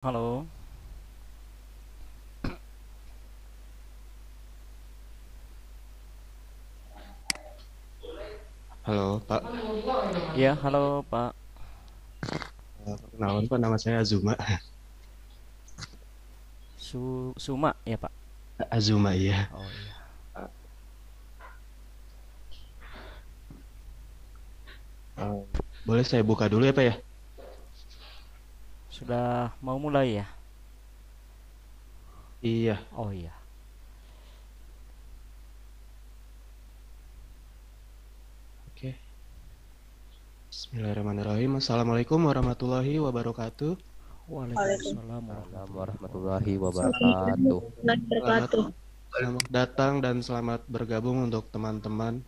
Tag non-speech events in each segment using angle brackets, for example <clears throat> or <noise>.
Halo. Halo, Pak. Iya, halo, Pak. Eh, kenalan, Pak. Nama saya Azuma. Su Suma, ya, Pak. Azuma, iya. Oh, iya. Uh, boleh saya buka dulu ya, Pak ya? sudah mau mulai ya? Iya. Oh iya. Oke. Bismillahirrahmanirrahim. Assalamualaikum warahmatullahi wabarakatuh. Waalaikumsalam warahmatullahi wabarakatuh. Selamat datang dan selamat bergabung untuk teman-teman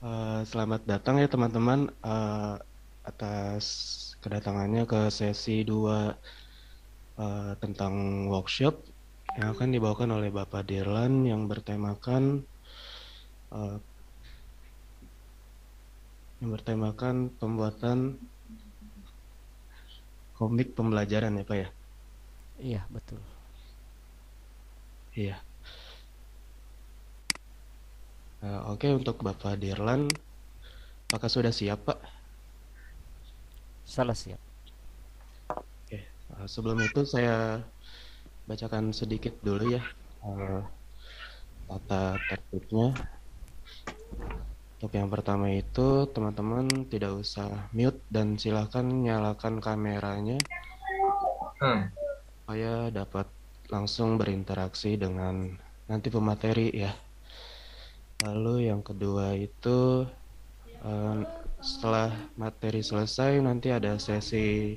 Uh, selamat datang ya teman-teman uh, atas kedatangannya ke sesi 2 uh, eh, tentang workshop yang akan dibawakan oleh Bapak Dirlan yang bertemakan uh, yang bertemakan pembuatan komik pembelajaran ya Pak ya? Iya, betul. Iya. Uh, Oke, okay, untuk Bapak Dirlan, apakah sudah siap, Pak? Salah siap. Oke, okay. uh, eh, sebelum itu saya bacakan sedikit dulu ya uh, tata tertibnya. Untuk yang pertama itu, teman-teman tidak usah mute dan silahkan nyalakan kameranya hmm. supaya dapat langsung berinteraksi dengan nanti pemateri ya. Lalu yang kedua itu um, setelah materi selesai nanti ada sesi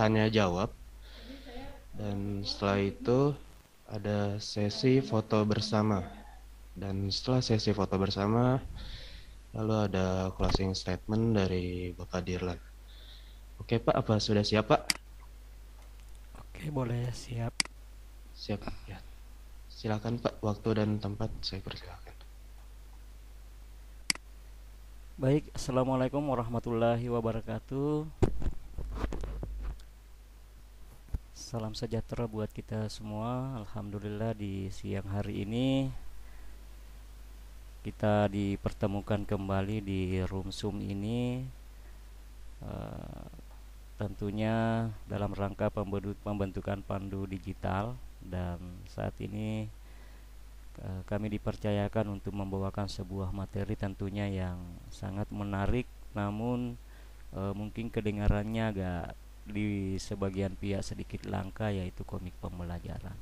tanya jawab dan setelah itu ada sesi foto bersama dan setelah sesi foto bersama lalu ada closing statement dari Bapak Dirlan. Oke Pak, apa sudah siap Pak? Oke boleh siap. Siap ya. Silakan Pak, waktu dan tempat saya persilakan. Baik, Assalamualaikum warahmatullahi wabarakatuh Salam sejahtera buat kita semua Alhamdulillah di siang hari ini Kita dipertemukan kembali di room Zoom ini uh, Tentunya dalam rangka pembentukan pandu digital Dan saat ini Eh, kami dipercayakan untuk membawakan sebuah materi tentunya yang sangat menarik namun e, mungkin kedengarannya agak di sebagian pihak sedikit langka yaitu komik pembelajaran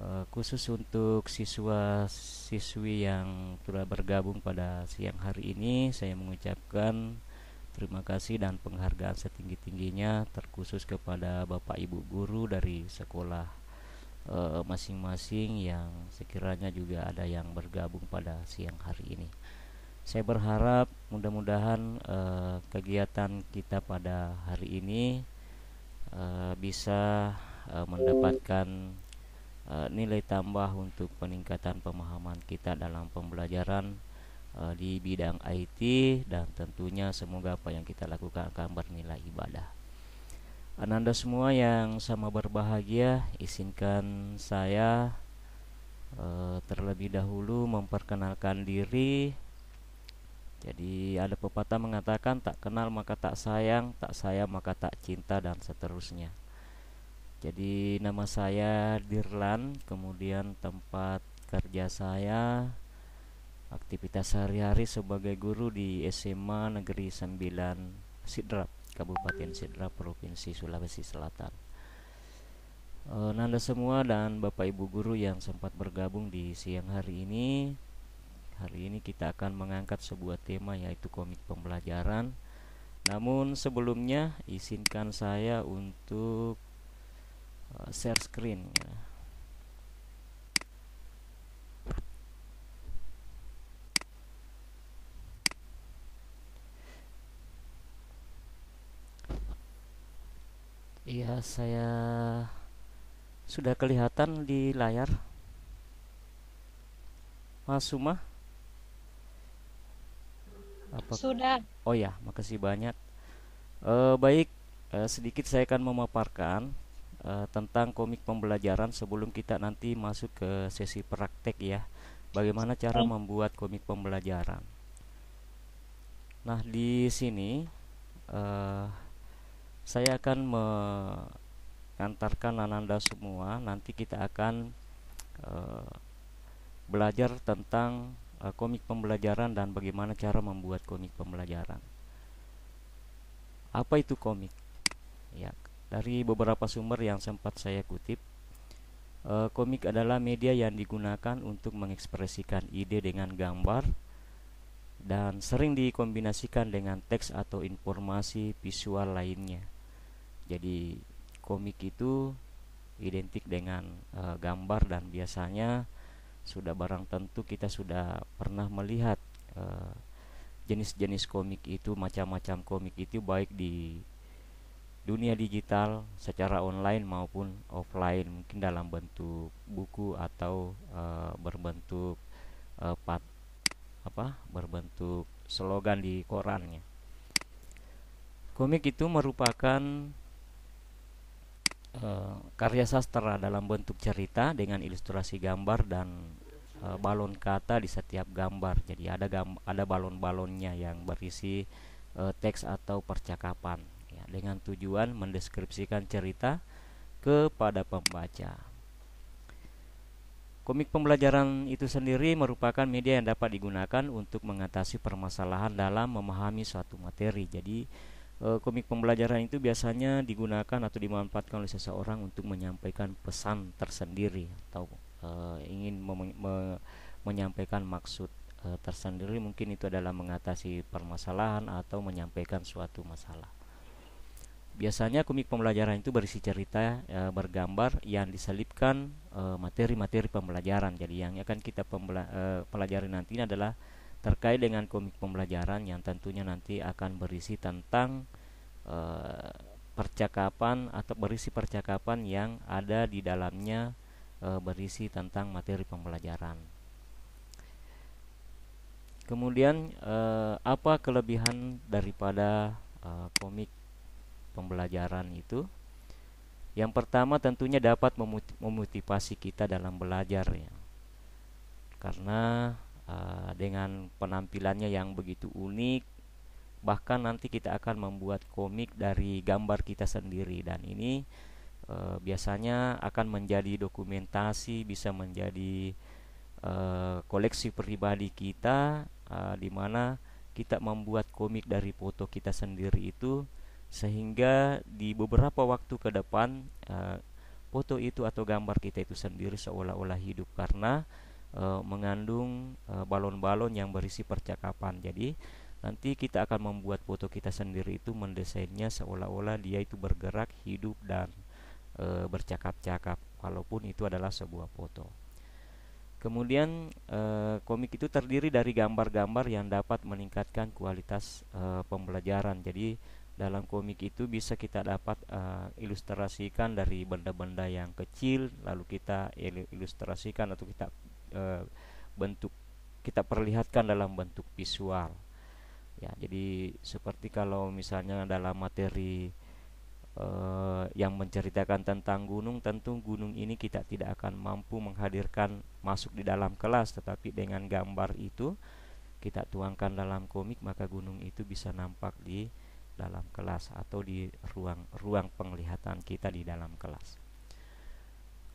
e, khusus untuk siswa-siswi yang telah bergabung pada siang hari ini saya mengucapkan terima kasih dan penghargaan setinggi-tingginya terkhusus kepada Bapak Ibu guru dari sekolah Eh, masing-masing uh, yang sekiranya juga ada yang bergabung pada siang hari ini. Saya berharap mudah-mudahan uh, kegiatan kita pada hari ini uh, bisa uh, mendapatkan uh, nilai tambah untuk peningkatan pemahaman kita dalam pembelajaran uh, di bidang IT dan tentunya semoga apa yang kita lakukan akan bernilai ibadah. Ananda semua yang sama berbahagia, izinkan saya e, terlebih dahulu memperkenalkan diri. Jadi ada pepatah mengatakan tak kenal maka tak sayang, tak sayang maka tak cinta dan seterusnya. Jadi nama saya Dirlan, kemudian tempat kerja saya aktivitas sehari-hari sebagai guru di SMA Negeri 9 Sidrap. Kabupaten Sidra Provinsi Sulawesi Selatan e, Nanda semua dan Bapak Ibu guru yang sempat bergabung di siang hari ini Hari ini kita akan mengangkat sebuah tema yaitu komik pembelajaran Namun sebelumnya izinkan saya untuk e, share screen ya Iya, saya sudah kelihatan di layar. Mas Suma? Apa? Sudah. Oh ya, makasih banyak. E, baik, e, sedikit saya akan memaparkan e, tentang komik pembelajaran sebelum kita nanti masuk ke sesi praktek ya. Bagaimana cara membuat komik pembelajaran? Nah, di sini uh, saya akan mengantarkan ananda semua nanti kita akan uh, belajar tentang uh, komik pembelajaran dan bagaimana cara membuat komik pembelajaran apa itu komik ya dari beberapa sumber yang sempat saya kutip e, komik adalah media yang digunakan untuk mengekspresikan ide dengan gambar dan sering dikombinasikan dengan teks atau informasi visual lainnya. Jadi komik itu identik dengan e, gambar dan biasanya sudah barang tentu kita sudah pernah melihat eh, jenis-jenis komik itu macam-macam komik itu baik di dunia digital secara online maupun offline mungkin dalam bentuk buku atau e, berbentuk e, pat, apa berbentuk slogan di korannya komik itu merupakan Eh, karya sastra dalam bentuk cerita dengan ilustrasi gambar dan uh, balon kata di setiap gambar. Jadi ada gam ada balon-balonnya yang berisi uh, teks atau percakapan ya, dengan tujuan mendeskripsikan cerita kepada pembaca. Komik pembelajaran itu sendiri merupakan media yang dapat digunakan untuk mengatasi permasalahan dalam memahami suatu materi. Jadi, e, komik pembelajaran itu biasanya digunakan atau dimanfaatkan oleh seseorang untuk menyampaikan pesan tersendiri atau e, ingin me, me, menyampaikan maksud e, tersendiri mungkin itu adalah mengatasi permasalahan atau menyampaikan suatu masalah. Biasanya komik pembelajaran itu berisi cerita e, bergambar yang diselipkan materi-materi pembelajaran. Jadi yang akan kita pelajari nanti adalah terkait dengan komik pembelajaran yang tentunya nanti akan berisi tentang e, percakapan atau berisi percakapan yang ada di dalamnya e, berisi tentang materi pembelajaran. Kemudian e, apa kelebihan daripada e, komik pembelajaran itu? Yang pertama tentunya dapat memotivasi kita dalam belajar ya. Karena uh, dengan penampilannya yang begitu unik bahkan nanti kita akan membuat komik dari gambar kita sendiri dan ini uh, biasanya akan menjadi dokumentasi bisa menjadi uh, koleksi pribadi kita uh, di mana kita membuat komik dari foto kita sendiri itu sehingga di beberapa waktu ke depan Uh, foto itu atau gambar kita itu sendiri seolah-olah hidup karena uh, mengandung eh, balon-balon uh, yang berisi percakapan. Jadi nanti kita akan membuat foto kita sendiri itu mendesainnya seolah-olah dia itu bergerak, hidup dan e, bercakap-cakap walaupun itu adalah sebuah foto. Kemudian e, komik itu terdiri dari gambar-gambar yang dapat meningkatkan kualitas e, pembelajaran. Jadi dalam komik itu bisa kita dapat e, ilustrasikan dari benda-benda yang kecil lalu kita ilustrasikan atau kita Eh, bentuk kita perlihatkan dalam bentuk visual ya jadi seperti kalau misalnya dalam materi e, yang menceritakan tentang gunung tentu gunung ini kita tidak akan mampu menghadirkan masuk di dalam kelas tetapi dengan gambar itu kita tuangkan dalam komik maka gunung itu bisa nampak di dalam kelas atau di ruang ruang penglihatan kita di dalam kelas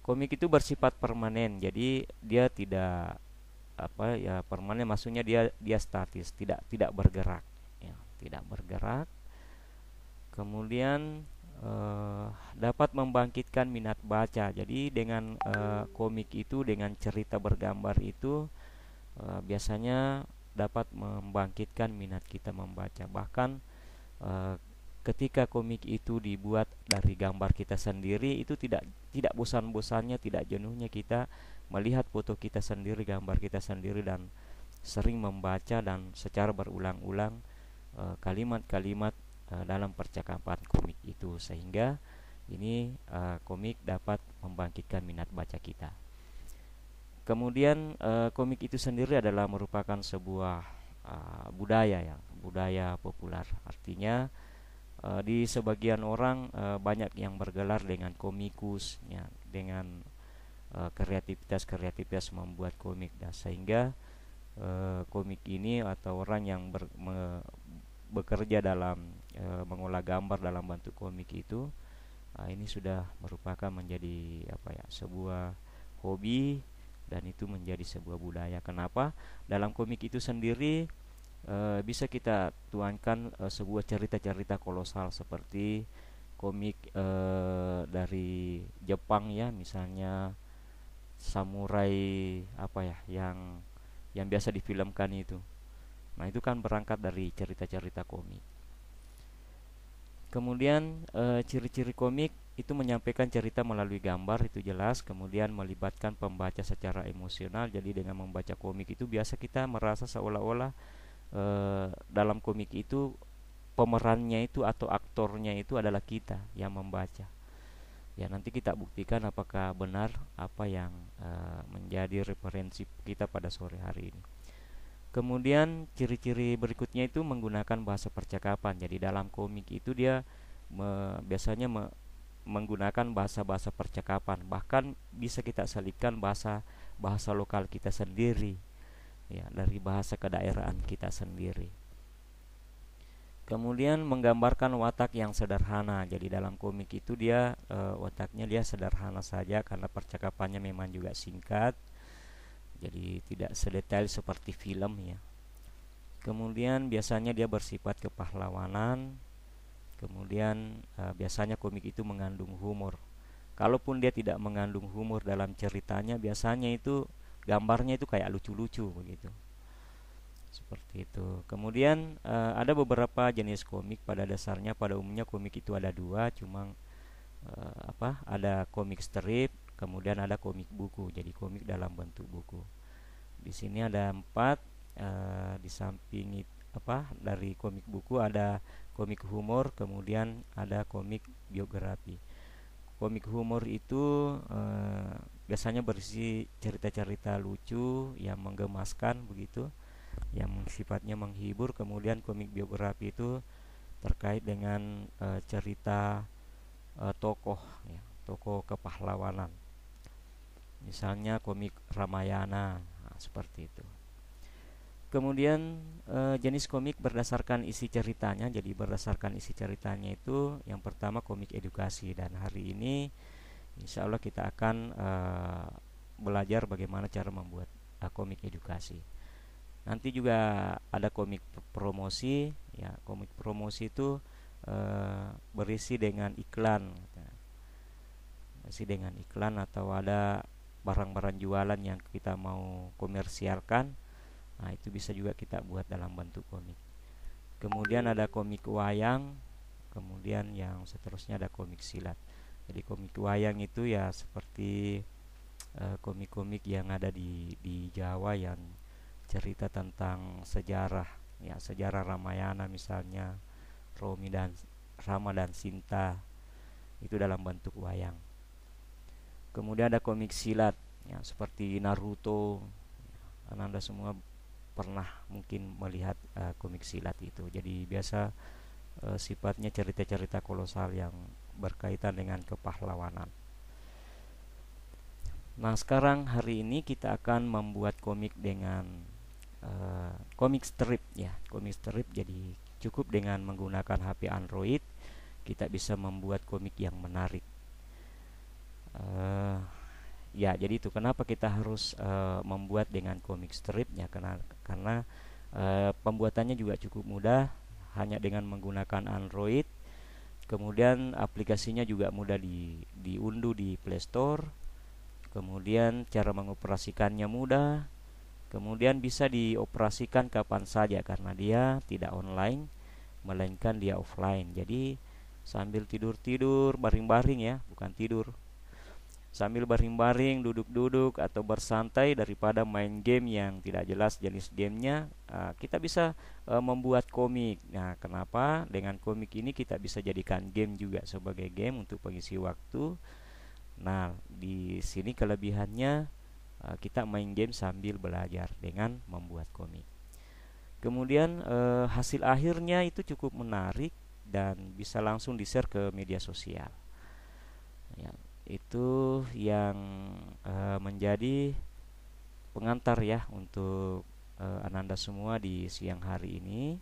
komik itu bersifat permanen jadi dia tidak apa ya permanen maksudnya dia dia statis tidak tidak bergerak ya tidak bergerak kemudian eh, dapat membangkitkan minat baca jadi dengan eh, komik itu dengan cerita bergambar itu eh, biasanya dapat membangkitkan minat kita membaca bahkan eh, ketika komik itu dibuat dari gambar kita sendiri itu tidak tidak bosan-bosannya tidak jenuhnya kita melihat foto kita sendiri gambar kita sendiri dan sering membaca dan secara berulang-ulang eh, kalimat-kalimat eh, dalam percakapan komik itu sehingga ini eh, komik dapat membangkitkan minat baca kita kemudian komik itu sendiri adalah merupakan sebuah budaya ya budaya populer artinya Eh, di sebagian orang uh, banyak yang bergelar dengan komikus ya dengan eh, kreativitas kreativitas membuat komik dan nah, sehingga uh, komik ini atau orang yang ber, me, bekerja dalam e, mengolah gambar dalam bentuk komik itu ah, ini sudah merupakan menjadi apa ya sebuah hobi dan itu menjadi sebuah budaya kenapa dalam komik itu sendiri e, bisa kita tuangkan e, sebuah cerita-cerita kolosal seperti komik e, dari Jepang ya misalnya samurai apa ya yang yang biasa difilmkan itu. Nah, itu kan berangkat dari cerita-cerita komik. Kemudian ciri-ciri komik itu menyampaikan cerita melalui gambar itu jelas, kemudian melibatkan pembaca secara emosional. Jadi dengan membaca komik itu biasa kita merasa seolah-olah Eh, dalam komik itu pemerannya itu atau aktornya itu adalah kita yang membaca ya nanti kita buktikan apakah benar apa yang uh, menjadi referensi kita pada sore hari ini kemudian ciri-ciri berikutnya itu menggunakan bahasa percakapan jadi dalam komik itu dia me, biasanya me, menggunakan bahasa-bahasa percakapan bahkan bisa kita selipkan bahasa bahasa lokal kita sendiri ya dari bahasa kedaerahan kita sendiri. Kemudian menggambarkan watak yang sederhana. Jadi dalam komik itu dia e, wataknya dia sederhana saja karena percakapannya memang juga singkat. Jadi tidak sedetail seperti film ya. Kemudian biasanya dia bersifat kepahlawanan. Kemudian e, biasanya komik itu mengandung humor. Kalaupun dia tidak mengandung humor dalam ceritanya, biasanya itu gambarnya itu kayak lucu-lucu begitu seperti itu kemudian uh, ada beberapa jenis komik pada dasarnya pada umumnya komik itu ada dua cuma uh, apa ada komik strip kemudian ada komik buku jadi komik dalam bentuk buku di sini ada empat uh, di samping apa dari komik buku ada komik humor kemudian ada komik biografi komik humor itu biasanya berisi cerita-cerita lucu yang menggemaskan begitu yang sifatnya menghibur kemudian komik biografi itu terkait dengan e, cerita e, tokoh ya, tokoh kepahlawanan misalnya komik Ramayana nah, seperti itu kemudian e, jenis komik berdasarkan isi ceritanya jadi berdasarkan isi ceritanya itu yang pertama komik edukasi dan hari ini insya Allah kita akan uh, belajar bagaimana cara membuat uh, komik edukasi nanti juga ada komik promosi ya komik promosi itu uh, berisi dengan iklan ya. berisi dengan iklan atau ada barang-barang jualan yang kita mau komersialkan nah itu bisa juga kita buat dalam bentuk komik kemudian ada komik wayang kemudian yang seterusnya ada komik silat jadi komik wayang itu ya seperti eh, komik-komik uh, yang ada di di Jawa yang cerita tentang sejarah ya sejarah Ramayana misalnya Romi dan Rama dan Sinta itu dalam bentuk wayang kemudian ada komik silat ya seperti Naruto karena ya, anda semua pernah mungkin melihat uh, komik silat itu jadi biasa uh, sifatnya cerita-cerita kolosal yang berkaitan dengan kepahlawanan. Nah, sekarang hari ini kita akan membuat komik dengan uh, komik strip ya, komik strip. Jadi cukup dengan menggunakan HP Android kita bisa membuat komik yang menarik. Uh, ya, jadi itu kenapa kita harus uh, membuat dengan komik stripnya karena karena uh, pembuatannya juga cukup mudah hanya dengan menggunakan Android kemudian aplikasinya juga mudah di, diunduh di Play Store kemudian cara mengoperasikannya mudah kemudian bisa dioperasikan kapan saja karena dia tidak online melainkan dia offline jadi sambil tidur-tidur baring-baring ya bukan tidur sambil baring-baring, duduk-duduk, atau bersantai daripada main game yang tidak jelas jenis gamenya, eh, kita bisa eh, membuat komik. Nah, kenapa? Dengan komik ini kita bisa jadikan game juga sebagai game untuk pengisi waktu. Nah, di sini kelebihannya eh, kita main game sambil belajar dengan membuat komik. Kemudian hasil akhirnya itu cukup menarik dan bisa langsung di-share ke media sosial. Ya itu yang uh, menjadi pengantar ya untuk uh, Ananda semua di siang hari ini.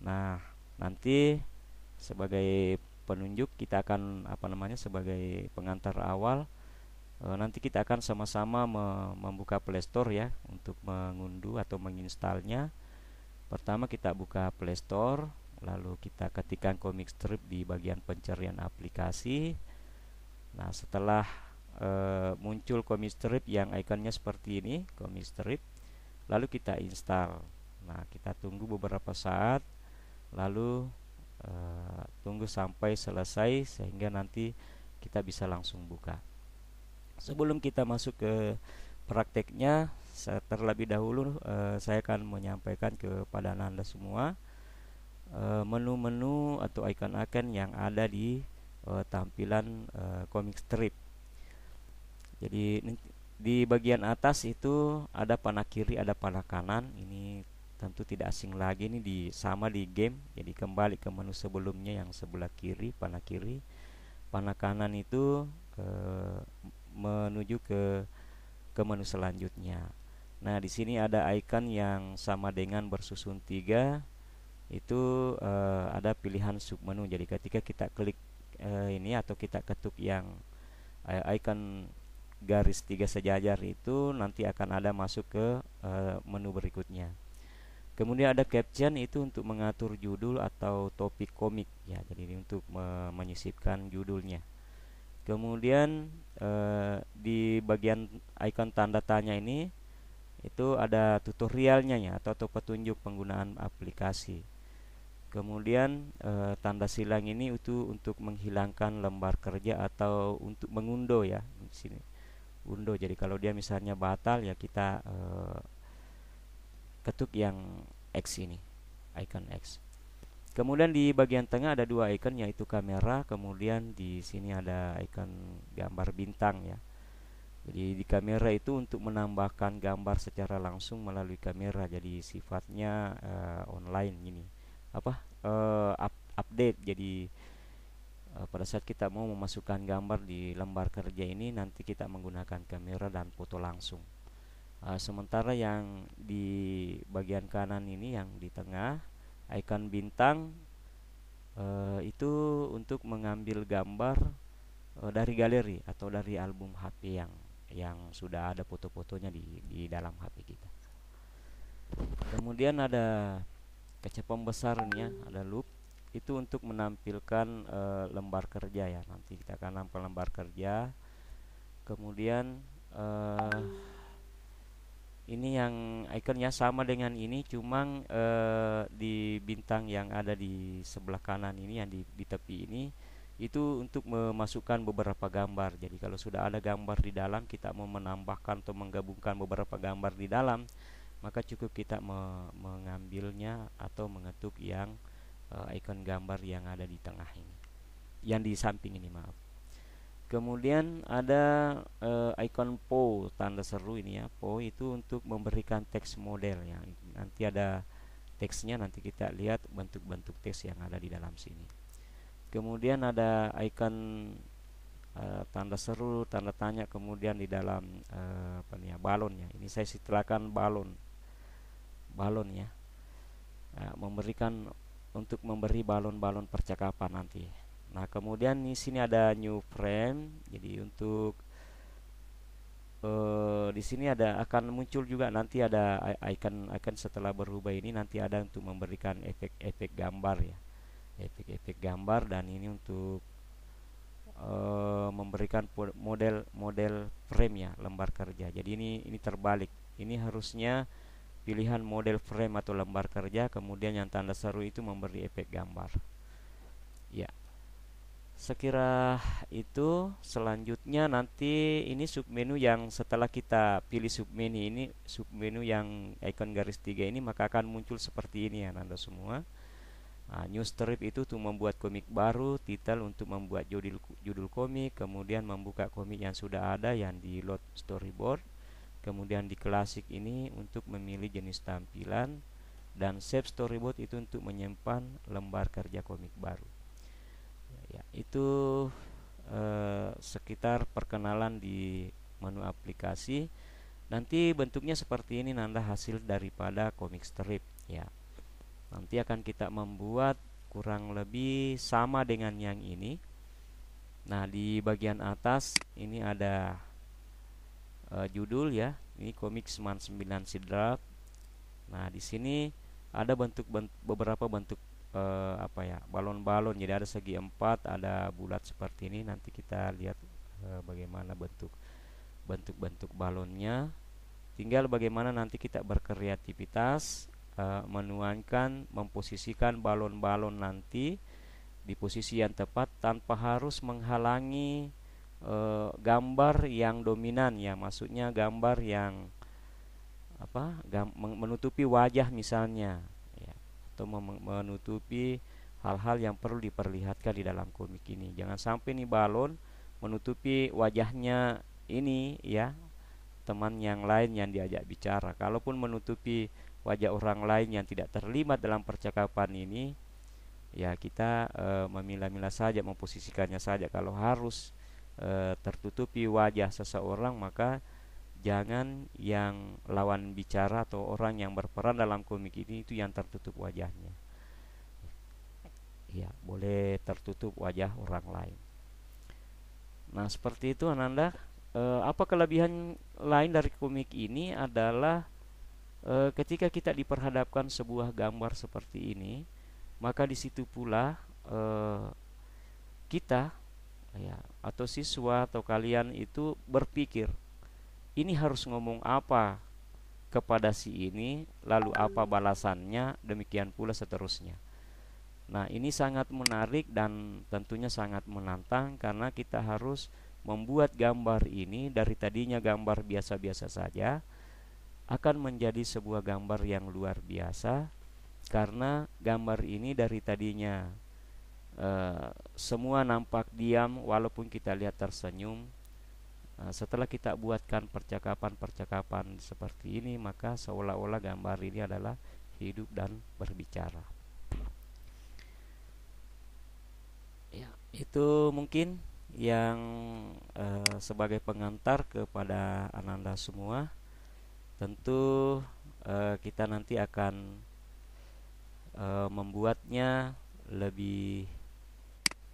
Nah, nanti sebagai penunjuk kita akan apa namanya sebagai pengantar awal e, nanti kita akan sama-sama me membuka Playstore ya untuk mengunduh atau menginstalnya pertama kita buka Playstore lalu kita ketikkan comic strip di bagian pencarian aplikasi Nah, setelah e, muncul comic strip yang ikonnya seperti ini, comic strip, lalu kita install. Nah, kita tunggu beberapa saat, lalu e, tunggu sampai selesai sehingga nanti kita bisa langsung buka. Sebelum kita masuk ke prakteknya, terlebih dahulu e, saya akan menyampaikan kepada Anda semua menu-menu atau icon-icon yang ada di uh, tampilan uh, eh, komik strip. Jadi di bagian atas itu ada panah kiri, ada panah kanan. Ini tentu tidak asing lagi ini di sama di game. Jadi kembali ke menu sebelumnya yang sebelah kiri, panah kiri. Panah kanan itu ke eh, menuju ke ke menu selanjutnya. Nah, di sini ada icon yang sama dengan bersusun tiga itu uh, ada pilihan submenu. Jadi ketika kita klik uh, ini atau kita ketuk yang uh, icon garis tiga sejajar itu nanti akan ada masuk ke uh, menu berikutnya. Kemudian ada caption itu untuk mengatur judul atau topik komik ya. Jadi ini untuk me menyisipkan judulnya. Kemudian di bagian icon tanda tanya ini itu ada tutorialnya ya atau, atau petunjuk penggunaan aplikasi. Kemudian e, tanda silang ini itu untuk menghilangkan lembar kerja atau untuk mengundo ya di sini. Undo. Jadi kalau dia misalnya batal ya kita e, ketuk yang X ini, icon X. Kemudian di bagian tengah ada dua icon yaitu kamera, kemudian di sini ada icon gambar bintang ya. Jadi di kamera itu untuk menambahkan gambar secara langsung melalui kamera. Jadi sifatnya e, online ini apa uh, update jadi uh, pada saat kita mau memasukkan gambar di lembar kerja ini nanti kita menggunakan kamera dan foto langsung uh, sementara yang di bagian kanan ini yang di tengah icon bintang uh, itu untuk mengambil gambar uh, dari galeri atau dari album HP yang yang sudah ada foto-fotonya di di dalam HP kita kemudian ada kaca pembesar ya, ada loop itu untuk menampilkan e, lembar kerja ya nanti kita akan nampil lembar kerja kemudian e, ini yang ikonnya sama dengan ini cuma e, eh, di bintang yang ada di sebelah kanan ini yang di, di tepi ini itu untuk memasukkan beberapa gambar jadi kalau sudah ada gambar di dalam kita mau menambahkan atau menggabungkan beberapa gambar di dalam maka cukup kita me mengambilnya atau mengetuk yang uh, eh, icon gambar yang ada di tengah ini yang di samping ini maaf kemudian ada uh, eh, icon po tanda seru ini ya po itu untuk memberikan teks model ya nanti ada teksnya nanti kita lihat bentuk-bentuk teks yang ada di dalam sini kemudian ada icon uh, eh, tanda seru tanda tanya kemudian di dalam uh, apa nih ya balonnya. ini saya setelahkan balon balon ya. ya memberikan untuk memberi balon-balon percakapan nanti nah kemudian di sini ada new frame jadi untuk e, di sini ada akan muncul juga nanti ada icon akan setelah berubah ini nanti ada untuk memberikan efek-efek gambar ya efek-efek gambar dan ini untuk uh, memberikan model model frame ya lembar kerja jadi ini ini terbalik ini harusnya pilihan model frame atau lembar kerja kemudian yang tanda seru itu memberi efek gambar ya sekira itu selanjutnya nanti ini submenu yang setelah kita pilih submenu ini submenu yang icon garis tiga ini maka akan muncul seperti ini ya nanda semua nah, new strip itu untuk membuat komik baru title untuk membuat judul judul komik kemudian membuka komik yang sudah ada yang di load storyboard kemudian di klasik ini untuk memilih jenis tampilan dan save storyboard itu untuk menyimpan lembar kerja komik baru ya, itu eh, sekitar perkenalan di menu aplikasi nanti bentuknya seperti ini nanda hasil daripada komik strip ya nanti akan kita membuat kurang lebih sama dengan yang ini nah di bagian atas ini ada uh, judul ya ini komik Seman 9 Sidrap nah di sini ada bentuk bent beberapa bentuk uh, apa ya balon-balon jadi ada segi empat ada bulat seperti ini nanti kita lihat uh, bagaimana bentuk bentuk-bentuk balonnya tinggal bagaimana nanti kita berkreativitas uh, menuangkan memposisikan balon-balon nanti di posisi yang tepat tanpa harus menghalangi Eh, gambar yang dominan ya maksudnya gambar yang apa gam menutupi wajah misalnya ya, atau menutupi hal-hal yang perlu diperlihatkan di dalam komik ini jangan sampai nih balon menutupi wajahnya ini ya teman yang lain yang diajak bicara kalaupun menutupi wajah orang lain yang tidak terlibat dalam percakapan ini ya kita e, memilah-milah saja memposisikannya saja kalau harus e, tertutupi wajah seseorang maka jangan yang lawan bicara atau orang yang berperan dalam komik ini itu yang tertutup wajahnya ya boleh tertutup wajah orang lain nah seperti itu ananda e, apa kelebihan lain dari komik ini adalah e, ketika kita diperhadapkan sebuah gambar seperti ini maka di situ pula e, kita ya atau siswa atau kalian itu berpikir ini harus ngomong apa kepada si ini lalu apa balasannya demikian pula seterusnya nah ini sangat menarik dan tentunya sangat menantang karena kita harus membuat gambar ini dari tadinya gambar biasa-biasa saja akan menjadi sebuah gambar yang luar biasa karena gambar ini dari tadinya Eh, semua nampak diam walaupun kita lihat tersenyum uh, setelah kita buatkan percakapan-percakapan seperti ini, maka seolah-olah gambar ini adalah hidup dan berbicara. Ya, itu mungkin yang uh, sebagai pengantar kepada ananda semua. Tentu uh, kita nanti akan uh, membuatnya lebih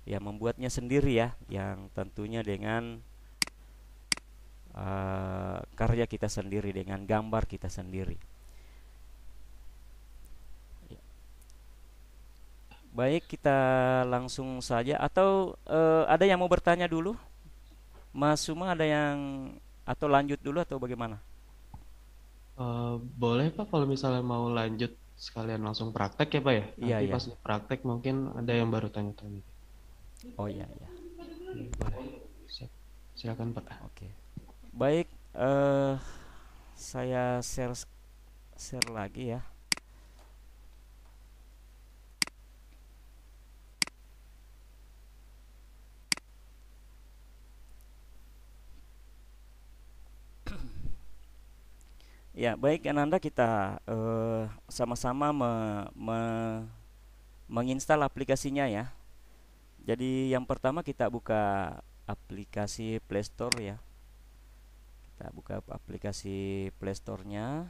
ya membuatnya sendiri ya yang tentunya dengan uh, karya kita sendiri dengan gambar kita sendiri ya. baik kita langsung saja atau uh, ada yang mau bertanya dulu Mas Suma ada yang atau lanjut dulu atau bagaimana uh, boleh Pak kalau misalnya mau lanjut sekalian langsung praktek ya Pak ya iya, nanti iya, pas iya. praktek mungkin ada yang baru tanya-tanya oh iya iya boleh silakan pak oke okay. baik uh, saya share share lagi ya Ya, baik Ananda kita eh, sama-sama uh, me, me, menginstal aplikasinya ya jadi yang pertama kita buka aplikasi Play Store ya kita buka aplikasi Play Store-nya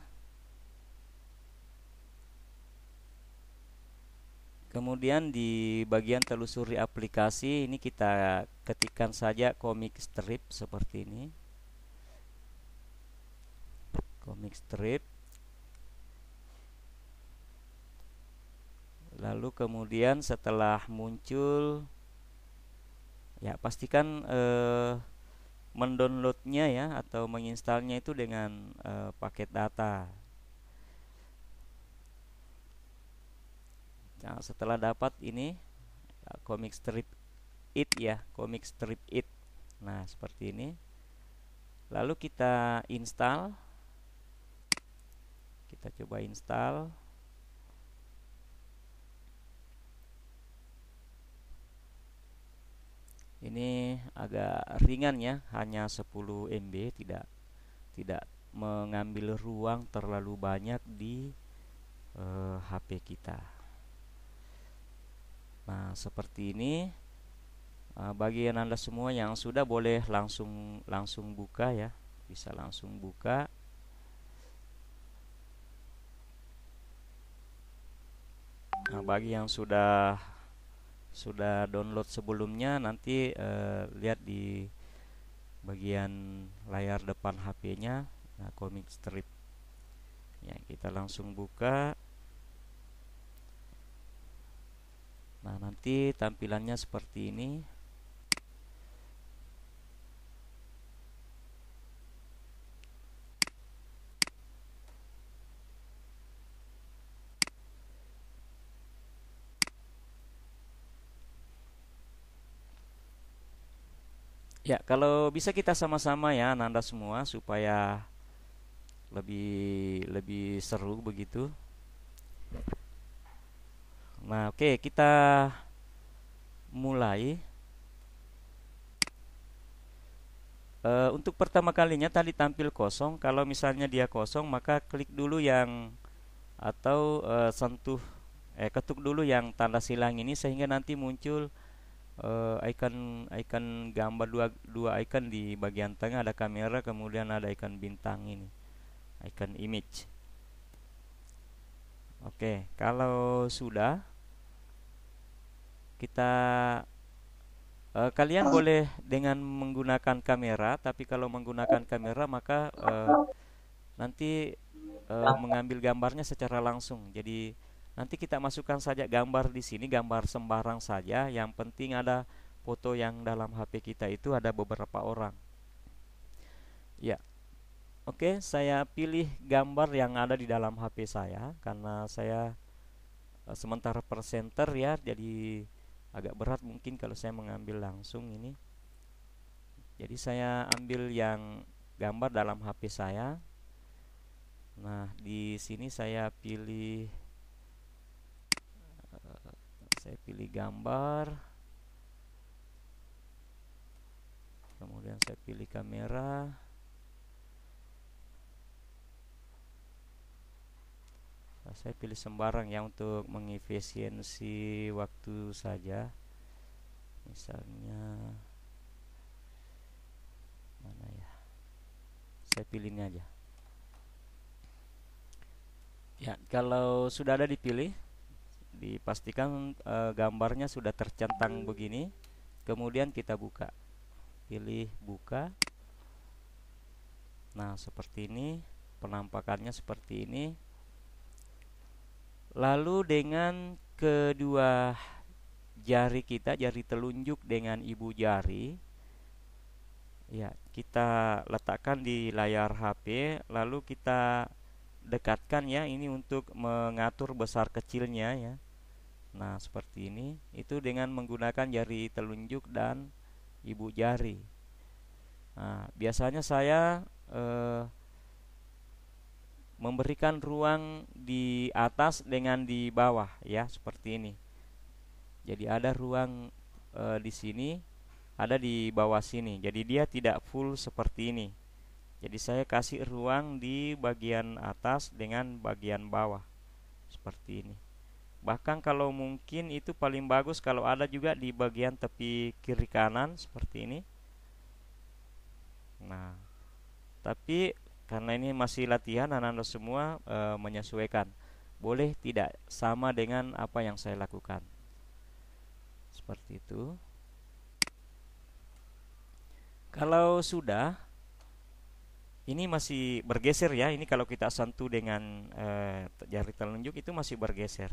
kemudian di bagian telusuri aplikasi ini kita ketikkan saja comic strip seperti ini comic strip lalu kemudian setelah muncul ya pastikan eh, mendownloadnya ya atau menginstalnya itu dengan eh, paket data nah setelah dapat ini komik eh, comic strip it ya comic strip it nah seperti ini lalu kita install kita coba install ini agak ringan ya hanya 10 MB tidak tidak mengambil ruang terlalu banyak di e, eh, HP kita nah seperti ini e, eh, bagian anda semua yang sudah boleh langsung langsung buka ya bisa langsung buka nah bagi yang sudah sudah download sebelumnya nanti eh, lihat di bagian layar depan HP-nya nah, comic strip ya kita langsung buka nah nanti tampilannya seperti ini Ya, kalau bisa kita sama-sama ya Nanda semua supaya lebih lebih seru begitu. Nah, oke, okay, kita mulai. E, untuk pertama kalinya tadi tampil kosong. Kalau misalnya dia kosong, maka klik dulu yang atau e, sentuh eh ketuk dulu yang tanda silang ini sehingga nanti muncul uh, eh, icon icon gambar dua dua icon di bagian tengah ada kamera kemudian ada icon bintang ini icon image oke okay, kalau sudah kita uh, kalian boleh dengan menggunakan kamera tapi kalau menggunakan kamera maka uh, nanti uh, mengambil gambarnya secara langsung jadi Nanti kita masukkan saja gambar di sini, gambar sembarang saja. Yang penting ada foto yang dalam HP kita itu ada beberapa orang. Ya. Oke, saya pilih gambar yang ada di dalam HP saya karena saya eh, sementara presenter ya, jadi agak berat mungkin kalau saya mengambil langsung ini. Jadi saya ambil yang gambar dalam HP saya. Nah, di sini saya pilih saya pilih gambar kemudian saya pilih kamera saya pilih sembarang ya untuk mengefisiensi waktu saja misalnya mana ya saya pilih ini aja ya kalau sudah ada dipilih dipastikan e, gambarnya sudah tercentang begini kemudian kita buka pilih buka nah seperti ini penampakannya seperti ini lalu dengan kedua jari kita jari telunjuk dengan ibu jari ya kita letakkan di layar HP lalu kita dekatkan ya ini untuk mengatur besar kecilnya ya nah seperti ini itu dengan menggunakan jari telunjuk dan ibu jari nah, biasanya saya eh, memberikan ruang di atas dengan di bawah ya seperti ini jadi ada ruang eh, di sini ada di bawah sini jadi dia tidak full seperti ini jadi saya kasih ruang di bagian atas dengan bagian bawah seperti ini bahkan kalau mungkin itu paling bagus kalau ada juga di bagian tepi kiri kanan seperti ini nah tapi karena ini masih latihan anak-anak semua e, menyesuaikan boleh tidak sama dengan apa yang saya lakukan seperti itu kalau sudah ini masih bergeser ya ini kalau kita sentuh dengan eh, jari telunjuk itu masih bergeser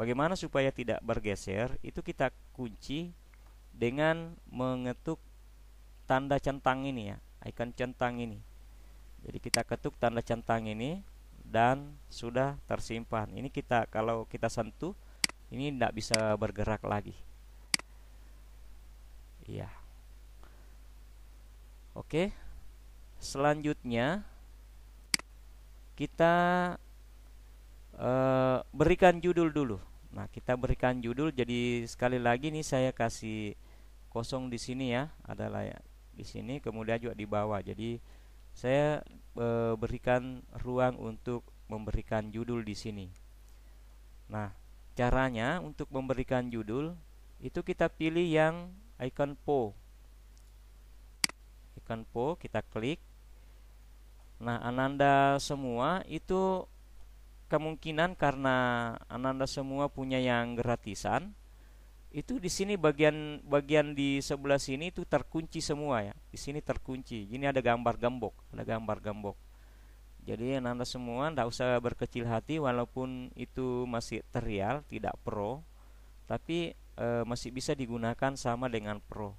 bagaimana supaya tidak bergeser itu kita kunci dengan mengetuk tanda centang ini ya ikon centang ini jadi kita ketuk tanda centang ini dan sudah tersimpan ini kita kalau kita sentuh ini tidak bisa bergerak lagi iya oke okay selanjutnya kita e, berikan judul dulu. Nah, kita berikan judul. Jadi sekali lagi nih saya kasih kosong di sini ya, ada layak di sini, kemudian juga di bawah. Jadi saya e, berikan ruang untuk memberikan judul di sini. Nah, caranya untuk memberikan judul itu kita pilih yang icon po. Icon po kita klik Nah, ananda semua itu kemungkinan karena ananda semua punya yang gratisan, itu di sini bagian bagian di sebelah sini itu terkunci semua ya. Di sini terkunci. Ini ada gambar gembok, ada gambar gembok. Jadi ananda semua tidak usah berkecil hati walaupun itu masih terial, tidak pro, tapi e, masih bisa digunakan sama dengan pro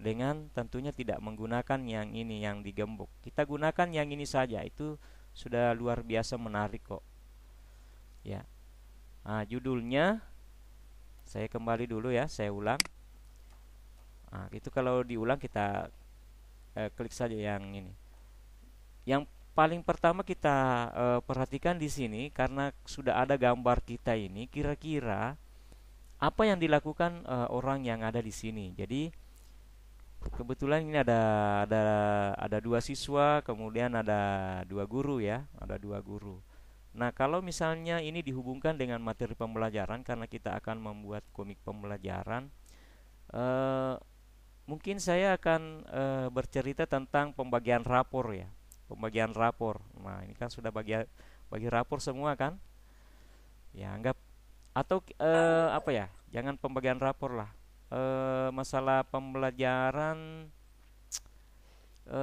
dengan tentunya tidak menggunakan yang ini yang digembok. Kita gunakan yang ini saja itu sudah luar biasa menarik kok. Ya. Nah, judulnya saya kembali dulu ya, saya ulang. Nah, itu kalau diulang kita eh, klik saja yang ini. Yang paling pertama kita eh, perhatikan di sini karena sudah ada gambar kita ini kira-kira apa yang dilakukan eh, orang yang ada di sini. Jadi kebetulan ini ada ada ada dua siswa kemudian ada dua guru ya ada dua guru nah kalau misalnya ini dihubungkan dengan materi pembelajaran karena kita akan membuat komik pembelajaran eh, mungkin saya akan eh, bercerita tentang pembagian rapor ya pembagian rapor nah ini kan sudah bagi bagi rapor semua kan ya anggap atau eh, apa ya jangan pembagian rapor lah e, masalah pembelajaran e,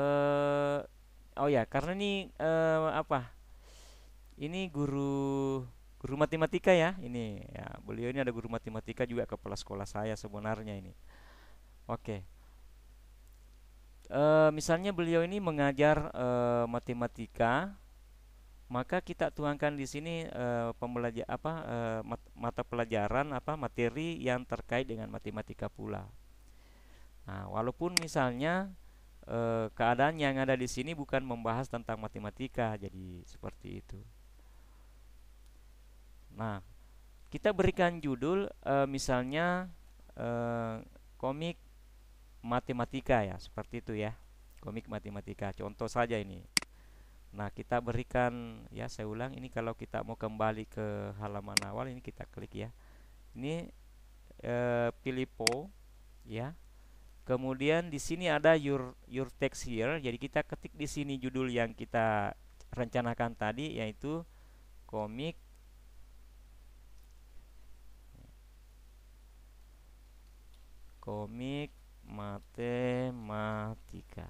oh ya karena ini e, apa ini guru guru matematika ya ini ya beliau ini ada guru matematika juga kepala sekolah saya sebenarnya ini oke e, misalnya beliau ini mengajar e, matematika maka kita tuangkan di sini e, eh, pembelajar apa e, mat, mata pelajaran apa materi yang terkait dengan matematika pula. Nah, walaupun misalnya e, keadaan yang ada di sini bukan membahas tentang matematika, jadi seperti itu. Nah, kita berikan judul e, misalnya e, komik matematika ya, seperti itu ya. Komik matematika contoh saja ini. Nah, kita berikan ya saya ulang ini kalau kita mau kembali ke halaman awal ini kita klik ya. Ini e, pilih ya. Kemudian di sini ada your your text here. Jadi kita ketik di sini judul yang kita rencanakan tadi yaitu komik komik matematika.